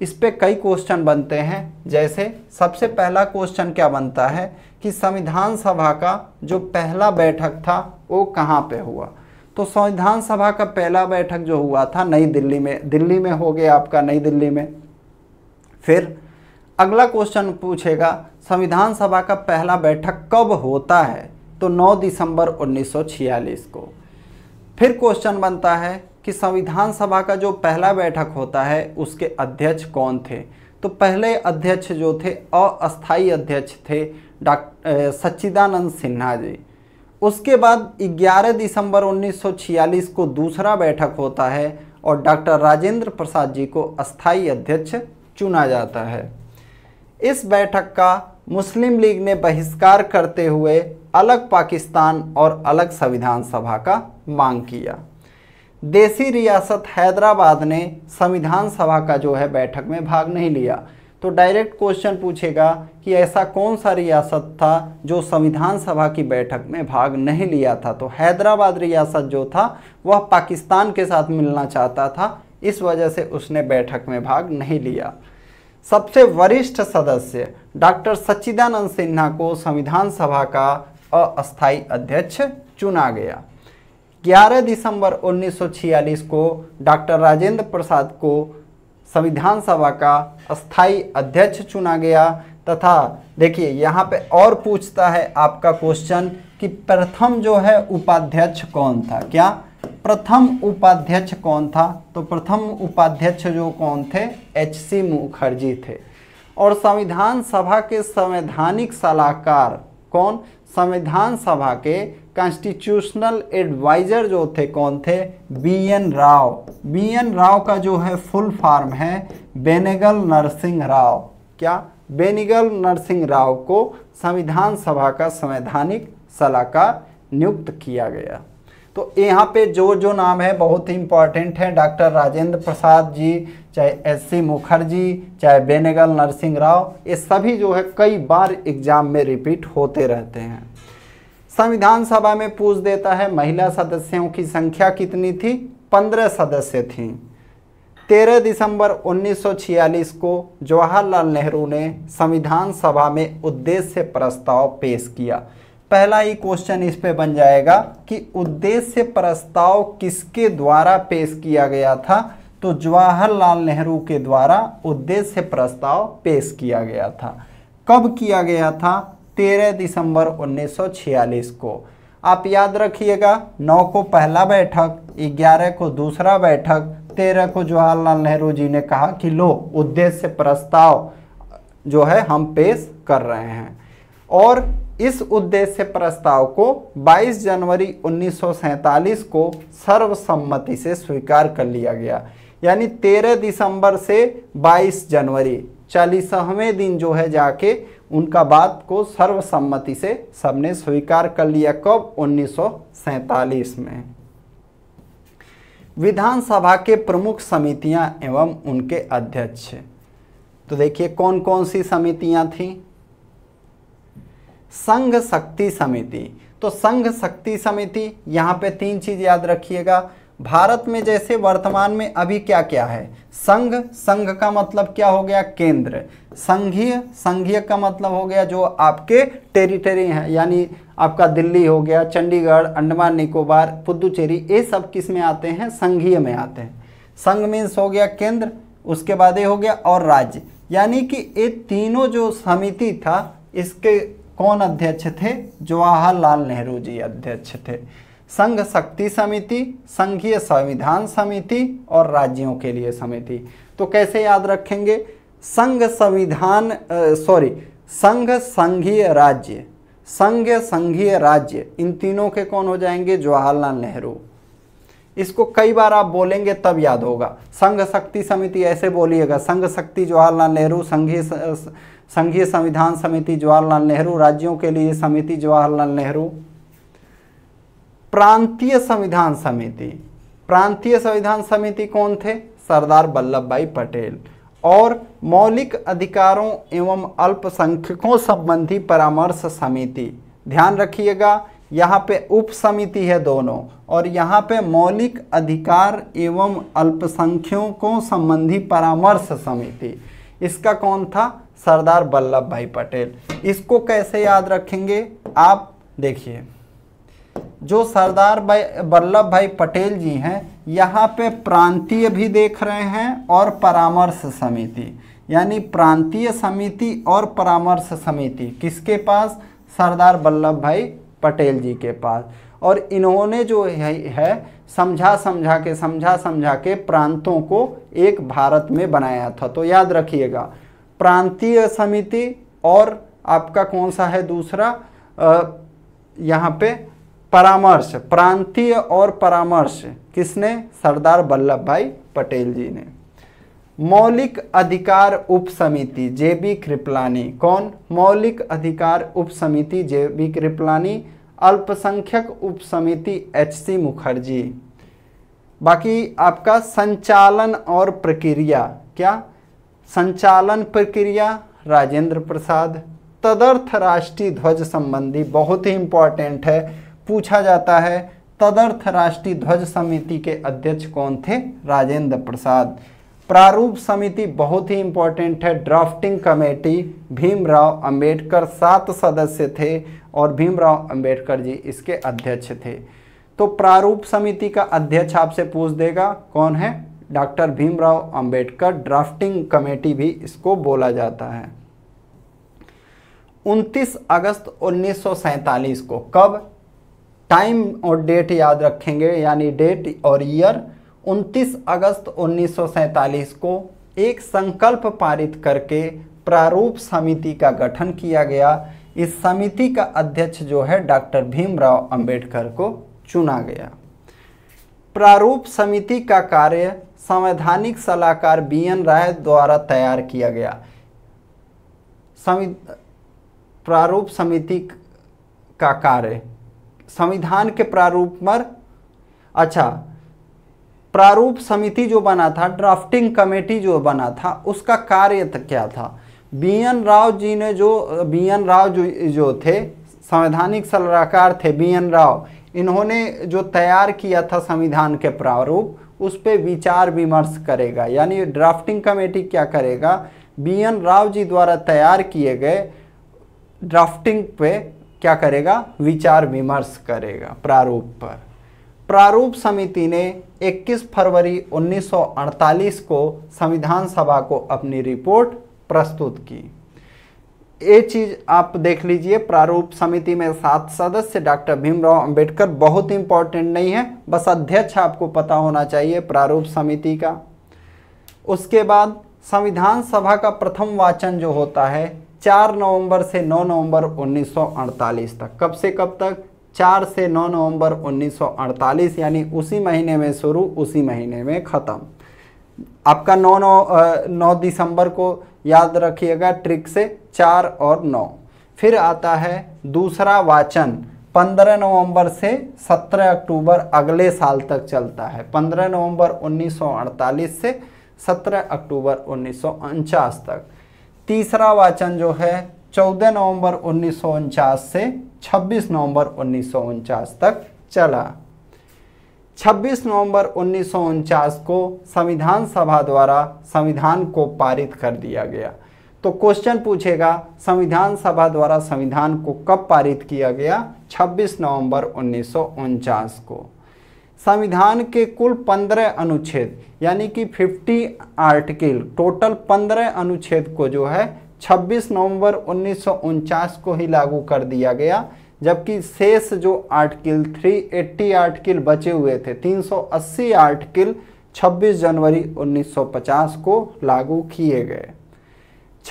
Speaker 1: इस पर कई क्वेश्चन बनते हैं जैसे सबसे पहला क्वेश्चन क्या बनता है कि संविधान सभा का जो पहला बैठक था वो कहाँ पे हुआ तो संविधान सभा का पहला बैठक जो हुआ था नई दिल्ली में दिल्ली में हो गया आपका नई दिल्ली में फिर अगला क्वेश्चन पूछेगा संविधान सभा का पहला बैठक कब होता है तो 9 दिसंबर 1946 को फिर क्वेश्चन बनता है कि संविधान सभा का जो पहला बैठक होता है उसके अध्यक्ष कौन थे तो पहले अध्यक्ष जो थे अस्थाई अध्यक्ष थे डॉक्टर सच्चिदानंद सिन्हा जी उसके बाद 11 दिसंबर 1946 को दूसरा बैठक होता है और डॉक्टर राजेंद्र प्रसाद जी को अस्थाई अध्यक्ष चुना जाता है इस बैठक का मुस्लिम लीग ने बहिष्कार करते हुए अलग पाकिस्तान और अलग संविधान सभा का मांग किया देसी रियासत हैदराबाद ने संविधान सभा का जो है बैठक में भाग नहीं लिया तो डायरेक्ट क्वेश्चन पूछेगा कि ऐसा कौन सा रियासत था जो संविधान सभा की बैठक में भाग नहीं लिया था तो हैदराबाद रियासत जो था वह पाकिस्तान के साथ मिलना चाहता था इस वजह से उसने बैठक में भाग नहीं लिया सबसे वरिष्ठ सदस्य डॉक्टर सच्चिदानंद सिन्हा को संविधान सभा का अस्थायी अध्यक्ष चुना गया 11 दिसंबर 1946 को डॉक्टर राजेंद्र प्रसाद को संविधान सभा का स्थायी अध्यक्ष चुना गया तथा देखिए यहाँ पे और पूछता है आपका क्वेश्चन कि प्रथम जो है उपाध्यक्ष कौन था क्या प्रथम उपाध्यक्ष कौन था तो प्रथम उपाध्यक्ष जो कौन थे एच सी मुखर्जी थे और संविधान सभा के संवैधानिक सलाहकार कौन संविधान सभा के कॉन्स्टिट्यूशनल एडवाइज़र जो थे कौन थे B N Rao B N Rao का जो है फुल फॉर्म है बेनेगल नरसिंह राव क्या बेनेगल नरसिंह राव को संविधान सभा का संवैधानिक सलाहकार नियुक्त किया गया तो यहाँ पे जो जो नाम है बहुत ही इंपॉर्टेंट है डॉक्टर राजेंद्र प्रसाद जी चाहे एस सी मुखर्जी चाहे बेनेगल नरसिंह राव ये सभी जो है कई बार एग्जाम में रिपीट होते रहते हैं संविधान सभा में पूछ देता है महिला सदस्यों की संख्या कितनी थी पंद्रह सदस्य थी तेरह दिसंबर 1946 को जवाहरलाल नेहरू ने संविधान सभा में उद्देश्य प्रस्ताव पेश किया पहला ही क्वेश्चन इस पे बन जाएगा कि उद्देश्य प्रस्ताव किसके द्वारा पेश किया गया था तो जवाहरलाल नेहरू के द्वारा उद्देश्य प्रस्ताव पेश किया गया था कब किया गया था तेरह दिसंबर 1946 को आप याद रखिएगा नौ को पहला बैठक ग्यारह को दूसरा बैठक तेरह को जवाहरलाल नेहरू जी ने कहा कि लो उद्देश्य प्रस्ताव जो है हम पेश कर रहे हैं और इस उद्देश्य प्रस्ताव को 22 जनवरी 1947 को सर्वसम्मति से स्वीकार कर लिया गया यानी 13 दिसंबर से 22 जनवरी चालीसवें दिन जो है जाके उनका बात को सर्वसम्मति से सबने स्वीकार कर लिया कब उन्नीस में विधानसभा के प्रमुख समितियां एवं उनके अध्यक्ष तो देखिए कौन कौन सी समितियां थी संघ शक्ति समिति तो संघ शक्ति समिति यहां पे तीन चीज याद रखिएगा भारत में जैसे वर्तमान में अभी क्या क्या है संघ संघ का मतलब क्या हो गया केंद्र संघीय संघीय का मतलब हो गया जो आपके टेरिटरी हैं यानी आपका दिल्ली हो गया चंडीगढ़ अंडमान निकोबार पुदुचेरी ये सब किस में आते हैं संघीय में आते हैं संघ मीन्स हो गया केंद्र उसके बाद ये हो गया और राज्य यानी कि ये तीनों जो समिति था इसके कौन अध्यक्ष थे जवाहरलाल नेहरू जी अध्यक्ष थे संघ शक्ति समिति संघीय संविधान समिति और राज्यों के लिए समिति तो कैसे याद रखेंगे संघ संविधान सॉरी संघ संघीय राज्य संघ संघीय राज्य इन तीनों के कौन हो जाएंगे जवाहरलाल नेहरू इसको कई बार आप बोलेंगे तब याद होगा संघ शक्ति समिति ऐसे बोलिएगा संघ शक्ति जवाहरलाल नेहरू संघीय संघीय संविधान समिति जवाहरलाल नेहरू राज्यों के लिए समिति जवाहरलाल नेहरू प्रांतीय संविधान समिति प्रांतीय संविधान समिति कौन थे सरदार वल्लभ भाई पटेल और मौलिक अधिकारों एवं अल्पसंख्यकों संबंधी परामर्श समिति ध्यान रखिएगा यहाँ पे उप समिति है दोनों और यहाँ पे मौलिक अधिकार एवं अल्पसंख्यकों संबंधी परामर्श समिति इसका कौन था सरदार वल्लभ भाई पटेल इसको कैसे याद रखेंगे आप देखिए जो सरदार भाई वल्लभ भाई पटेल जी हैं यहाँ पे प्रांतीय भी देख रहे हैं और परामर्श समिति यानी प्रांतीय समिति और परामर्श समिति किसके पास सरदार वल्लभ भाई पटेल जी के पास और इन्होंने जो है समझा समझा के समझा समझा के प्रांतों को एक भारत में बनाया था तो याद रखिएगा प्रांतीय समिति और आपका कौन सा है दूसरा यहाँ पे परामर्श प्रांतीय और परामर्श किसने सरदार वल्लभ भाई पटेल जी ने मौलिक अधिकार उप समिति कृपलानी कौन मौलिक अधिकार उप समिति कृपलानी अल्पसंख्यक उप समिति एच सी मुखर्जी बाकी आपका संचालन और प्रक्रिया क्या संचालन प्रक्रिया राजेंद्र प्रसाद तदर्थ राष्ट्रीय ध्वज संबंधी बहुत ही इंपॉर्टेंट है पूछा जाता है तदर्थ राष्ट्रीय ध्वज समिति के अध्यक्ष कौन थे राजेंद्र प्रसाद प्रारूप समिति बहुत ही इंपॉर्टेंट है ड्राफ्टिंग कमेटी भीमराव अंबेडकर सात सदस्य थे और भीमराव अंबेडकर जी इसके अध्यक्ष थे तो प्रारूप समिति का अध्यक्ष आपसे पूछ देगा कौन है doctor Bhimrao Ambedkar drafting committee भी इसको बोला जाता है 29 अगस्त 1947 को कब टाइम और डेट याद रखेंगे यानी डेट और ईयर 29 अगस्त उन्नीस को एक संकल्प पारित करके प्रारूप समिति का गठन किया गया इस समिति का अध्यक्ष जो है डॉक्टर भीमराव अंबेडकर को चुना गया प्रारूप समिति का कार्य संवैधानिक सलाहकार बी एन राय द्वारा तैयार किया गया प्रारूप समिति का कार्य संविधान के प्रारूप पर अच्छा प्रारूप समिति जो बना था ड्राफ्टिंग कमेटी जो बना था उसका कार्य क्या था बी एन राव जी ने जो बी एन राव जो जो थे संवैधानिक सलाहकार थे बी एन राव इन्होंने जो तैयार किया था संविधान के प्रारूप उस पर विचार विमर्श करेगा यानी ड्राफ्टिंग कमेटी क्या करेगा बी एन राव जी द्वारा तैयार किए गए ड्राफ्टिंग पे क्या करेगा विचार विमर्श करेगा प्रारूप पर प्रारूप समिति ने 21 फरवरी 1948 को संविधान सभा को अपनी रिपोर्ट प्रस्तुत की ये चीज़ आप देख लीजिए प्रारूप समिति में सात सदस्य डॉक्टर भीमराव अंबेडकर बहुत इंपॉर्टेंट नहीं है बस अध्यक्ष आपको पता होना चाहिए प्रारूप समिति का उसके बाद संविधान सभा का प्रथम वाचन जो होता है चार नवंबर से नौ नवंबर 1948 तक कब से कब तक चार से नौ नवंबर 1948 यानी उसी महीने में शुरू उसी महीने में ख़त्म आपका नौ नौ नौ दिसंबर को याद रखिएगा ट्रिक से चार और नौ फिर आता है दूसरा वाचन 15 नवंबर से 17 अक्टूबर अगले साल तक चलता है 15 नवंबर 1948 से 17 अक्टूबर उन्नीस तक तीसरा वाचन जो है 14 नवंबर उन्नीस से 26 नवंबर उन्नीस तक चला 26 नवंबर उन्नीस को संविधान सभा द्वारा संविधान को पारित कर दिया गया तो क्वेश्चन पूछेगा संविधान सभा द्वारा संविधान को कब पारित किया गया 26 नवंबर उन्नीस को संविधान के कुल पंद्रह अनुच्छेद यानी कि फिफ्टी आर्टिकल टोटल पंद्रह अनुच्छेद को जो है 26 नवंबर उन्नीस को ही लागू कर दिया गया जबकि शेष जो आर्टिकल 380 आर्टिकल बचे हुए थे 380 आर्टिकल 26 जनवरी 1950 को लागू किए गए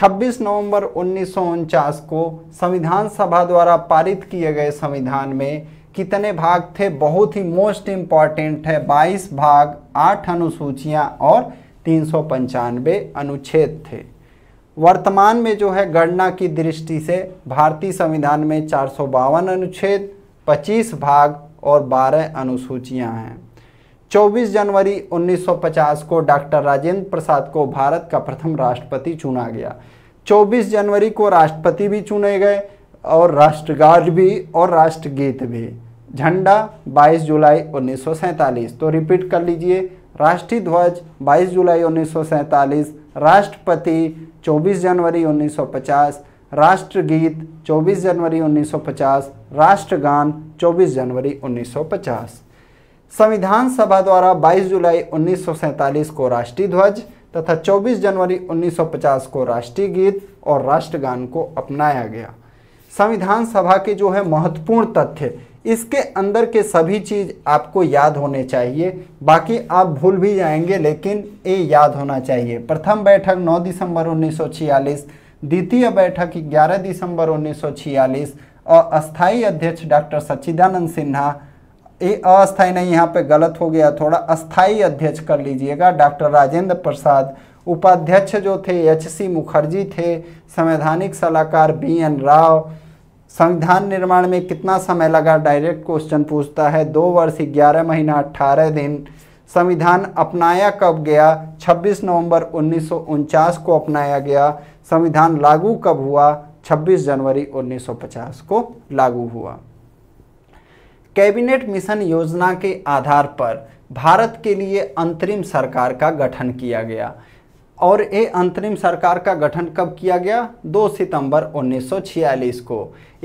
Speaker 1: 26 नवंबर उन्नीस को संविधान सभा द्वारा पारित किए गए संविधान में कितने भाग थे बहुत ही मोस्ट इम्पॉर्टेंट है 22 भाग 8 अनुसूचियां और तीन अनुच्छेद थे वर्तमान में जो है गणना की दृष्टि से भारतीय संविधान में चार अनुच्छेद 25 भाग और 12 अनुसूचियां हैं 24 जनवरी 1950 को डॉक्टर राजेंद्र प्रसाद को भारत का प्रथम राष्ट्रपति चुना गया 24 जनवरी को राष्ट्रपति भी चुने गए और राष्ट्रगान भी और राष्ट्रगीत भी झंडा 22 जुलाई उन्नीस तो रिपीट कर लीजिए राष्ट्रीय ध्वज 22 जुलाई उन्नीस राष्ट्रपति 24 जनवरी 1950 राष्ट्रगीत 24 जनवरी 1950 राष्ट्रगान 24 जनवरी 1950 संविधान सभा द्वारा 22 जुलाई उन्नीस को राष्ट्रीय ध्वज तथा 24 जनवरी 1950 को राष्ट्रीय गीत और राष्ट्रगान को अपनाया गया संविधान सभा के जो है महत्वपूर्ण तथ्य इसके अंदर के सभी चीज़ आपको याद होने चाहिए बाकी आप भूल भी जाएंगे लेकिन ये याद होना चाहिए प्रथम बैठक 9 दिसंबर 1946 द्वितीय बैठक 11 दिसंबर 1946 और अस्थाई अध्यक्ष डॉक्टर सच्चिदानंद सिन्हा ये अस्थाई नहीं यहाँ पे गलत हो गया थोड़ा अस्थाई अध्यक्ष कर लीजिएगा डॉक्टर राजेंद्र प्रसाद उपाध्यक्ष जो थे एच सी मुखर्जी थे संवैधानिक सलाहकार बी एन राव संविधान निर्माण में कितना समय लगा डायरेक्ट क्वेश्चन पूछता है दो वर्ष ग्यारह महीना अट्ठारह दिन संविधान अपनाया कब गया 26 नवंबर उन्नीस को अपनाया गया संविधान लागू कब हुआ 26 जनवरी 1950 को लागू हुआ कैबिनेट मिशन योजना के आधार पर भारत के लिए अंतरिम सरकार का गठन किया गया और ये अंतरिम सरकार का गठन कब किया गया 2 सितंबर 1946 को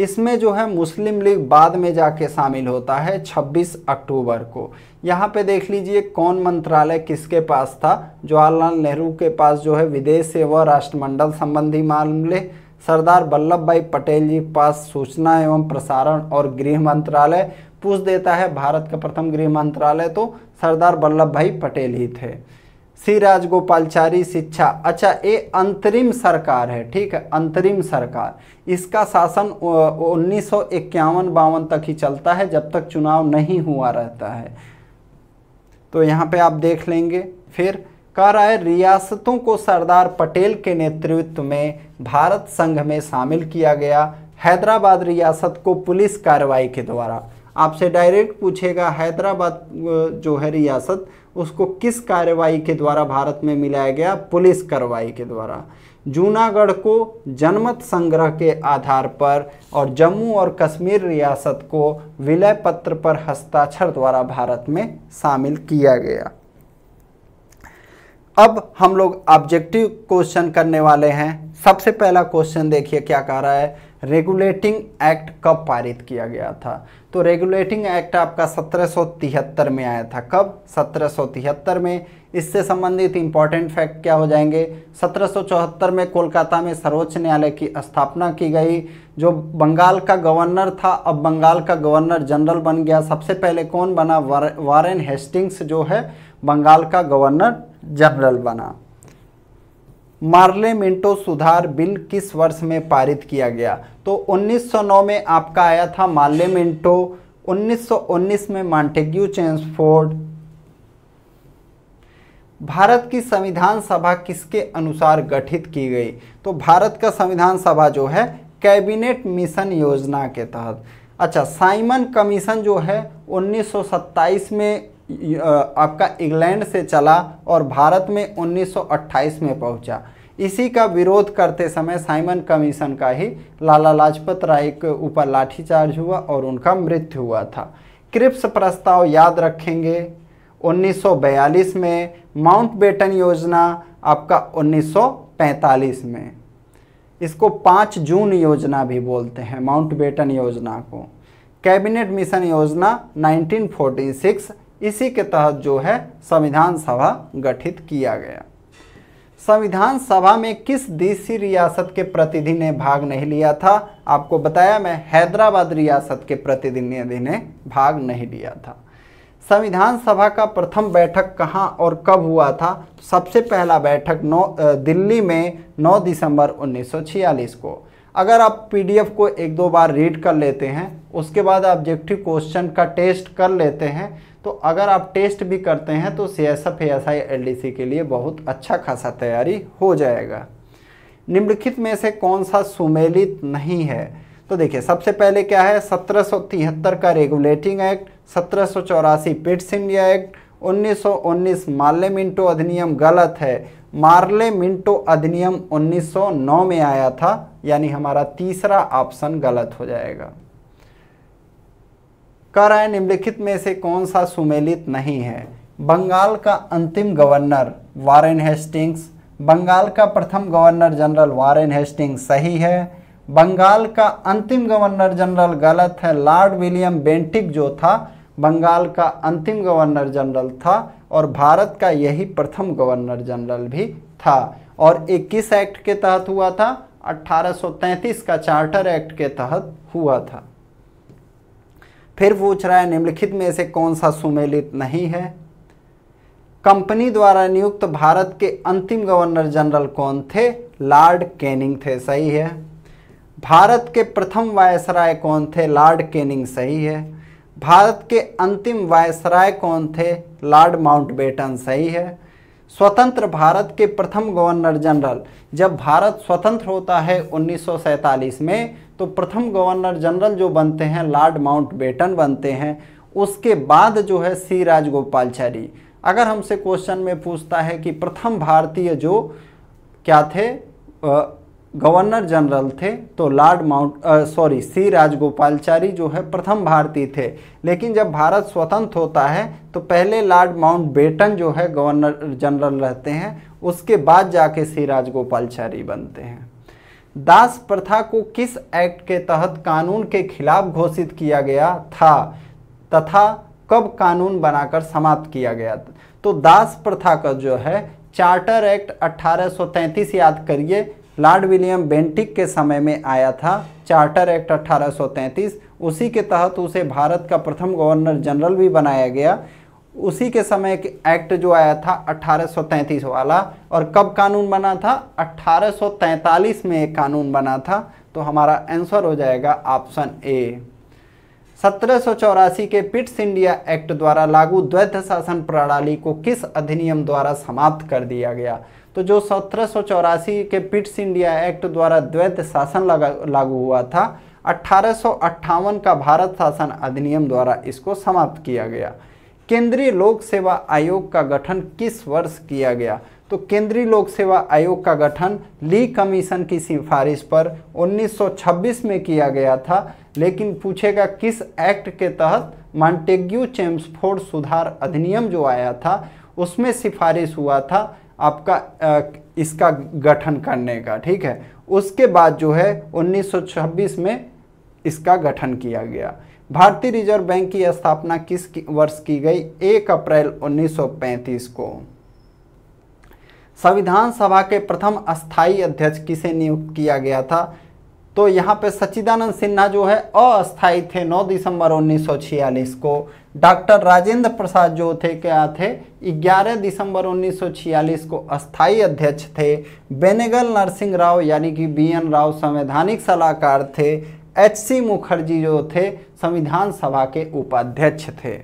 Speaker 1: इसमें जो है मुस्लिम लीग बाद में जाके शामिल होता है 26 अक्टूबर को यहाँ पे देख लीजिए कौन मंत्रालय किसके पास था जवाहरलाल नेहरू के पास जो है विदेश सेवा राष्ट्रमंडल संबंधी मामले सरदार वल्लभ भाई पटेल जी के पास सूचना एवं प्रसारण और गृह मंत्रालय पूछ देता है भारत का प्रथम गृह मंत्रालय तो सरदार वल्लभ भाई पटेल ही थे सी राजगोपालचारी शिक्षा अच्छा ये अंतरिम सरकार है ठीक है अंतरिम सरकार इसका शासन उन्नीस सौ इक्यावन बावन तक ही चलता है जब तक चुनाव नहीं हुआ रहता है तो यहाँ पे आप देख लेंगे फिर कह रहा है रियासतों को सरदार पटेल के नेतृत्व में भारत संघ में शामिल किया गया हैदराबाद रियासत को पुलिस कार्रवाई के द्वारा आपसे डायरेक्ट पूछेगा हैदराबाद जो है रियासत उसको किस कार्रवाई के द्वारा भारत में मिलाया गया पुलिस कार्रवाई के द्वारा जूनागढ़ को जनमत संग्रह के आधार पर और जम्मू और कश्मीर रियासत को विलय पत्र पर हस्ताक्षर द्वारा भारत में शामिल किया गया अब हम लोग ऑब्जेक्टिव क्वेश्चन करने वाले हैं सबसे पहला क्वेश्चन देखिए क्या कह रहा है रेगुलेटिंग एक्ट कब पारित किया गया था तो रेगुलेटिंग एक्ट आपका 1773 में आया था कब 1773 में इससे संबंधित इंपॉर्टेंट फैक्ट क्या हो जाएंगे 1774 में कोलकाता में सर्वोच्च न्यायालय की स्थापना की गई जो बंगाल का गवर्नर था अब बंगाल का गवर्नर जनरल बन गया सबसे पहले कौन बना वारेन हेस्टिंग्स जो है बंगाल का गवर्नर जनरल बना मार्लेमेंटो सुधार बिल किस वर्ष में पारित किया गया तो 1909 में आपका आया था मार्लेमेंटो 1919 में मॉन्टेग्यू चेंसफोर्ड भारत की संविधान सभा किसके अनुसार गठित की गई तो भारत का संविधान सभा जो है कैबिनेट मिशन योजना के तहत अच्छा साइमन कमीशन जो है 1927 में आपका इंग्लैंड से चला और भारत में 1928 में पहुंचा इसी का विरोध करते समय साइमन कमीशन का ही लाला लाजपत राय के ऊपर लाठीचार्ज हुआ और उनका मृत्यु हुआ था क्रिप्स प्रस्ताव याद रखेंगे 1942 में माउंट बेटन योजना आपका 1945 में इसको 5 जून योजना भी बोलते हैं माउंट बेटन योजना को कैबिनेट मिशन योजना 1946 इसी के तहत जो है संविधान सभा गठित किया गया संविधान सभा में किस देशी रियासत के प्रतिनिधि ने भाग नहीं लिया था आपको बताया मैं हैदराबाद रियासत के प्रतिनिधि ने भाग नहीं लिया था संविधान सभा का प्रथम बैठक कहाँ और कब हुआ था सबसे पहला बैठक नौ दिल्ली में 9 दिसंबर 1946 को अगर आप पीडीएफ को एक दो बार रीड कर लेते हैं उसके बाद ऑब्जेक्टिव क्वेश्चन का टेस्ट कर लेते हैं तो अगर आप टेस्ट भी करते हैं तो C S F S I L D C के लिए बहुत अच्छा खासा तैयारी हो जाएगा निम्नलिखित में से कौन सा सुमेलित नहीं है तो देखिए सबसे पहले क्या है सत्रह का रेगुलेटिंग एक्ट सत्रह Pitt's India act 1919 Morley Minto अधिनियम गलत है मार्ले मिंटो अधिनियम 1909 में आया था यानी हमारा तीसरा ऑप्शन गलत हो जाएगा कह रहा है निम्नलिखित में से कौन सा सुमेलित नहीं है बंगाल का अंतिम गवर्नर वारेन हेस्टिंग्स बंगाल का प्रथम गवर्नर जनरल वारेन हेस्टिंग्स सही है बंगाल का अंतिम गवर्नर जनरल गलत है लॉर्ड विलियम बेंटिक जो था बंगाल का अंतिम गवर्नर जनरल था और भारत का यही प्रथम गवर्नर जनरल भी था और किस एक्ट के तहत हुआ था 1833 का चार्टर एक्ट के तहत हुआ था फिर पूछ रहा है निम्नलिखित में से कौन सा सुमेलित नहीं है कंपनी द्वारा नियुक्त भारत के अंतिम गवर्नर जनरल कौन थे लॉर्ड कैनिंग थे सही है भारत के प्रथम वायसराय कौन थे लॉर्ड कैनिंग सही है भारत के अंतिम वायसराय कौन थे लॉर्ड माउंटबेटन सही है स्वतंत्र भारत के प्रथम गवर्नर जनरल जब भारत स्वतंत्र होता है उन्नीस में तो प्रथम गवर्नर जनरल जो बनते हैं लॉर्ड माउंटबेटन बनते हैं उसके बाद जो है सी राजगोपालचारी अगर हमसे क्वेश्चन में पूछता है कि प्रथम भारतीय जो क्या थे गवर्नर जनरल थे तो Lord Mount sorry C Rajagopalachari जो है प्रथम भारतीय थे लेकिन जब भारत स्वतंत्र होता है तो पहले लॉर्ड माउंट बेटन जो है गवर्नर जनरल रहते हैं उसके बाद जाके सी राजगोपालचारी बनते हैं दास प्रथा को किस एक्ट के तहत कानून के खिलाफ घोषित किया गया था तथा कब कानून बनाकर समाप्त किया गया तो दास प्रथा का जो है चार्टर एक्ट 1833 याद करिए लॉर्ड विलियम बेंटिक के समय में आया था चार्टर एक्ट 1833 उसी के तहत उसे भारत का प्रथम गवर्नर जनरल भी बनाया गया उसी के समय के एक्ट जो आया था 1833 वाला और कब कानून बना था 1843 में एक कानून बना था तो हमारा आंसर हो जाएगा ऑप्शन ए सत्रह के पिट्स इंडिया एक्ट द्वारा लागू द्वैध शासन प्रणाली को किस अधिनियम द्वारा समाप्त कर दिया गया तो जो सत्रह के पिट्स इंडिया एक्ट द्वारा द्वैत शासन लागू हुआ था अठारह का भारत शासन अधिनियम द्वारा इसको समाप्त किया गया केंद्रीय लोक सेवा आयोग का गठन किस वर्ष किया गया तो केंद्रीय लोक सेवा आयोग का गठन ली कमीशन की सिफारिश पर 1926 में किया गया था लेकिन पूछेगा किस एक्ट के तहत मॉन्टेग्यू चेम्सफोर्ड सुधार अधिनियम जो आया था उसमें सिफारिश हुआ था आपका इसका गठन करने का ठीक है उसके बाद जो है 1926 में इसका गठन किया गया भारतीय रिजर्व बैंक की स्थापना किस की, वर्ष की गई 1 अप्रैल 1935 को संविधान सभा के प्रथम अस्थाई अध्यक्ष किसे नियुक्त किया गया था तो यहाँ पे सच्चिदानंद सिन्हा जो है अस्थायी थे 9 दिसंबर 1946 को डॉक्टर राजेंद्र प्रसाद जो थे क्या थे 11 दिसंबर 1946 को अस्थाई अध्यक्ष थे बेनेगल नरसिंह राव यानी कि बी एन राव संवैधानिक सलाहकार थे एच सी मुखर्जी जो थे संविधान सभा के उपाध्यक्ष थे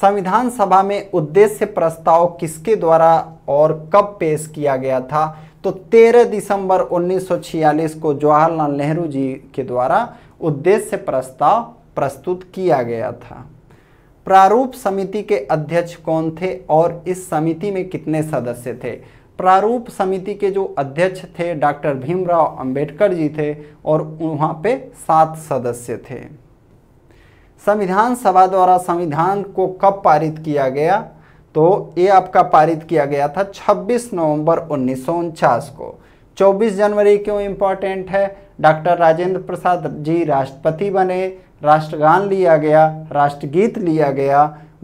Speaker 1: संविधान सभा में उद्देश्य प्रस्ताव किसके द्वारा और कब पेश किया गया था तो 13 दिसंबर 1946 को जवाहरलाल नेहरू जी के द्वारा उद्देश्य प्रस्ताव प्रस्तुत किया गया था प्रारूप समिति के अध्यक्ष कौन थे और इस समिति में कितने सदस्य थे प्रारूप समिति के जो अध्यक्ष थे डॉक्टर भीमराव अंबेडकर जी थे और वहाँ पे सात सदस्य थे संविधान सभा द्वारा संविधान को कब पारित किया गया तो ये आपका पारित किया गया था 26 नवंबर उन्नीस को 24 जनवरी क्यों इम्पोर्टेंट है डॉक्टर राजेंद्र प्रसाद जी राष्ट्रपति बने राष्ट्रगान लिया गया राष्ट्रगीत लिया गया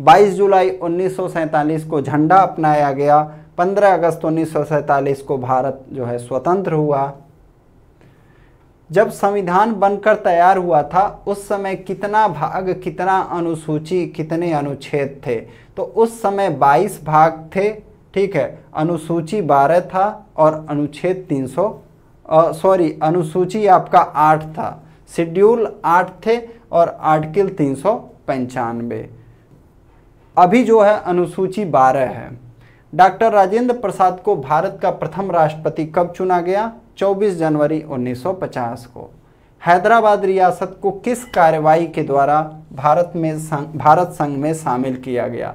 Speaker 1: 22 जुलाई उन्नीस को झंडा अपनाया गया 15 अगस्त उन्नीस को भारत जो है स्वतंत्र हुआ जब संविधान बनकर तैयार हुआ था उस समय कितना भाग कितना अनुसूची कितने अनुच्छेद थे तो उस समय 22 भाग थे ठीक है अनुसूची 12 था और अनुच्छेद 300 सॉरी अनुसूची आपका 8 था शेड्यूल आठ थे और आर्टिकल तीन सौ पंचानवे अभी जो है अनुसूची बारह है डॉक्टर राजेंद्र प्रसाद को भारत का प्रथम राष्ट्रपति कब चुना गया 24 जनवरी 1950 को हैदराबाद रियासत को किस कार्रवाई के द्वारा भारत में भारत संघ में शामिल किया गया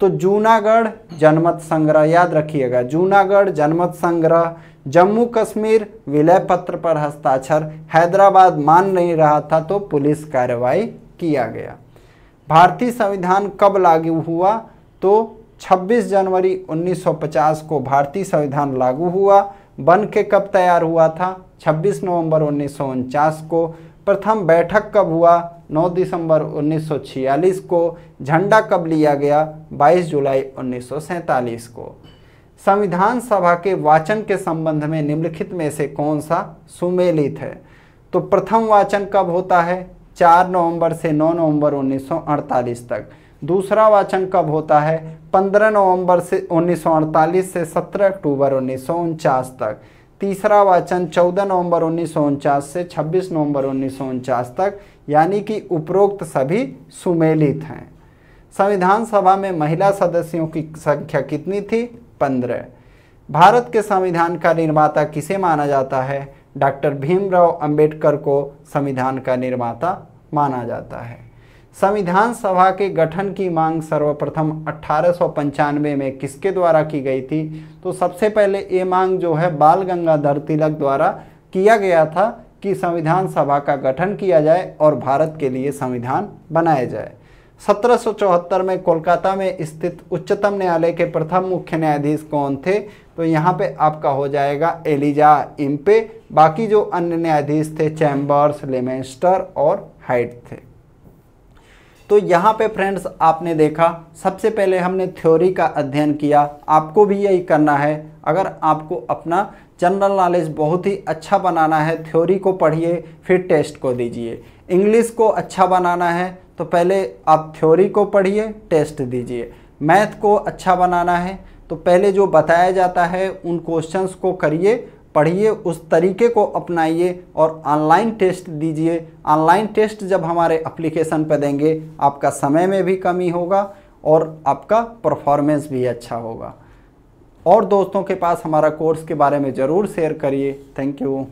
Speaker 1: तो जूनागढ़ जनमत संग्रह याद रखिएगा जूनागढ़ जनमत संग्रह जम्मू कश्मीर विलय पत्र पर हस्ताक्षर हैदराबाद मान नहीं रहा था तो पुलिस कार्रवाई किया गया भारतीय संविधान कब लागू हुआ तो 26 जनवरी 1950 को भारतीय संविधान लागू हुआ बन के कब तैयार हुआ था 26 नवंबर उन्नीस को प्रथम बैठक कब हुआ 9 दिसंबर 1946 को झंडा कब लिया गया 22 जुलाई 1947 को संविधान सभा के वाचन के संबंध में निम्नलिखित में से कौन सा सुमेलित है तो प्रथम वाचन कब होता है 4 नवंबर से 9 नवंबर 1948 तक दूसरा वाचन कब होता है 15 नवंबर से 1948 से 17 अक्टूबर उन्नीस तक तीसरा वाचन 14 नवंबर उन्नीस से 26 नवंबर उन्नीस तक यानी कि उपरोक्त सभी सुमेलित हैं संविधान सभा में महिला सदस्यों की संख्या कितनी थी पंद्रह भारत के संविधान का निर्माता किसे माना जाता है डॉक्टर भीमराव अंबेडकर को संविधान का निर्माता माना जाता है संविधान सभा के गठन की मांग सर्वप्रथम अठारह में किसके द्वारा की गई थी तो सबसे पहले ये मांग जो है बाल गंगाधर तिलक द्वारा किया गया था कि संविधान सभा का गठन किया जाए और भारत के लिए संविधान बनाया जाए 1774 में कोलकाता में स्थित उच्चतम न्यायालय के प्रथम मुख्य न्यायाधीश कौन थे तो यहाँ पे आपका हो जाएगा एलिजा इम्पे बाकी जो अन्य न्यायाधीश थे चैम्बर्स लेमेंस्टर और हाइट थे तो यहाँ पे फ्रेंड्स आपने देखा सबसे पहले हमने थ्योरी का अध्ययन किया आपको भी यही करना है अगर आपको अपना जनरल नॉलेज बहुत ही अच्छा बनाना है थ्योरी को पढ़िए फिर टेस्ट को दीजिए इंग्लिश को अच्छा बनाना है तो पहले आप थ्योरी को पढ़िए टेस्ट दीजिए मैथ को अच्छा बनाना है तो पहले जो बताया जाता है उन क्वेश्चंस को करिए पढ़िए उस तरीके को अपनाइए और ऑनलाइन टेस्ट दीजिए ऑनलाइन टेस्ट जब हमारे एप्लीकेशन पर देंगे आपका समय में भी कमी होगा और आपका परफॉर्मेंस भी अच्छा होगा और दोस्तों के पास हमारा कोर्स के बारे में ज़रूर शेयर करिए थैंक यू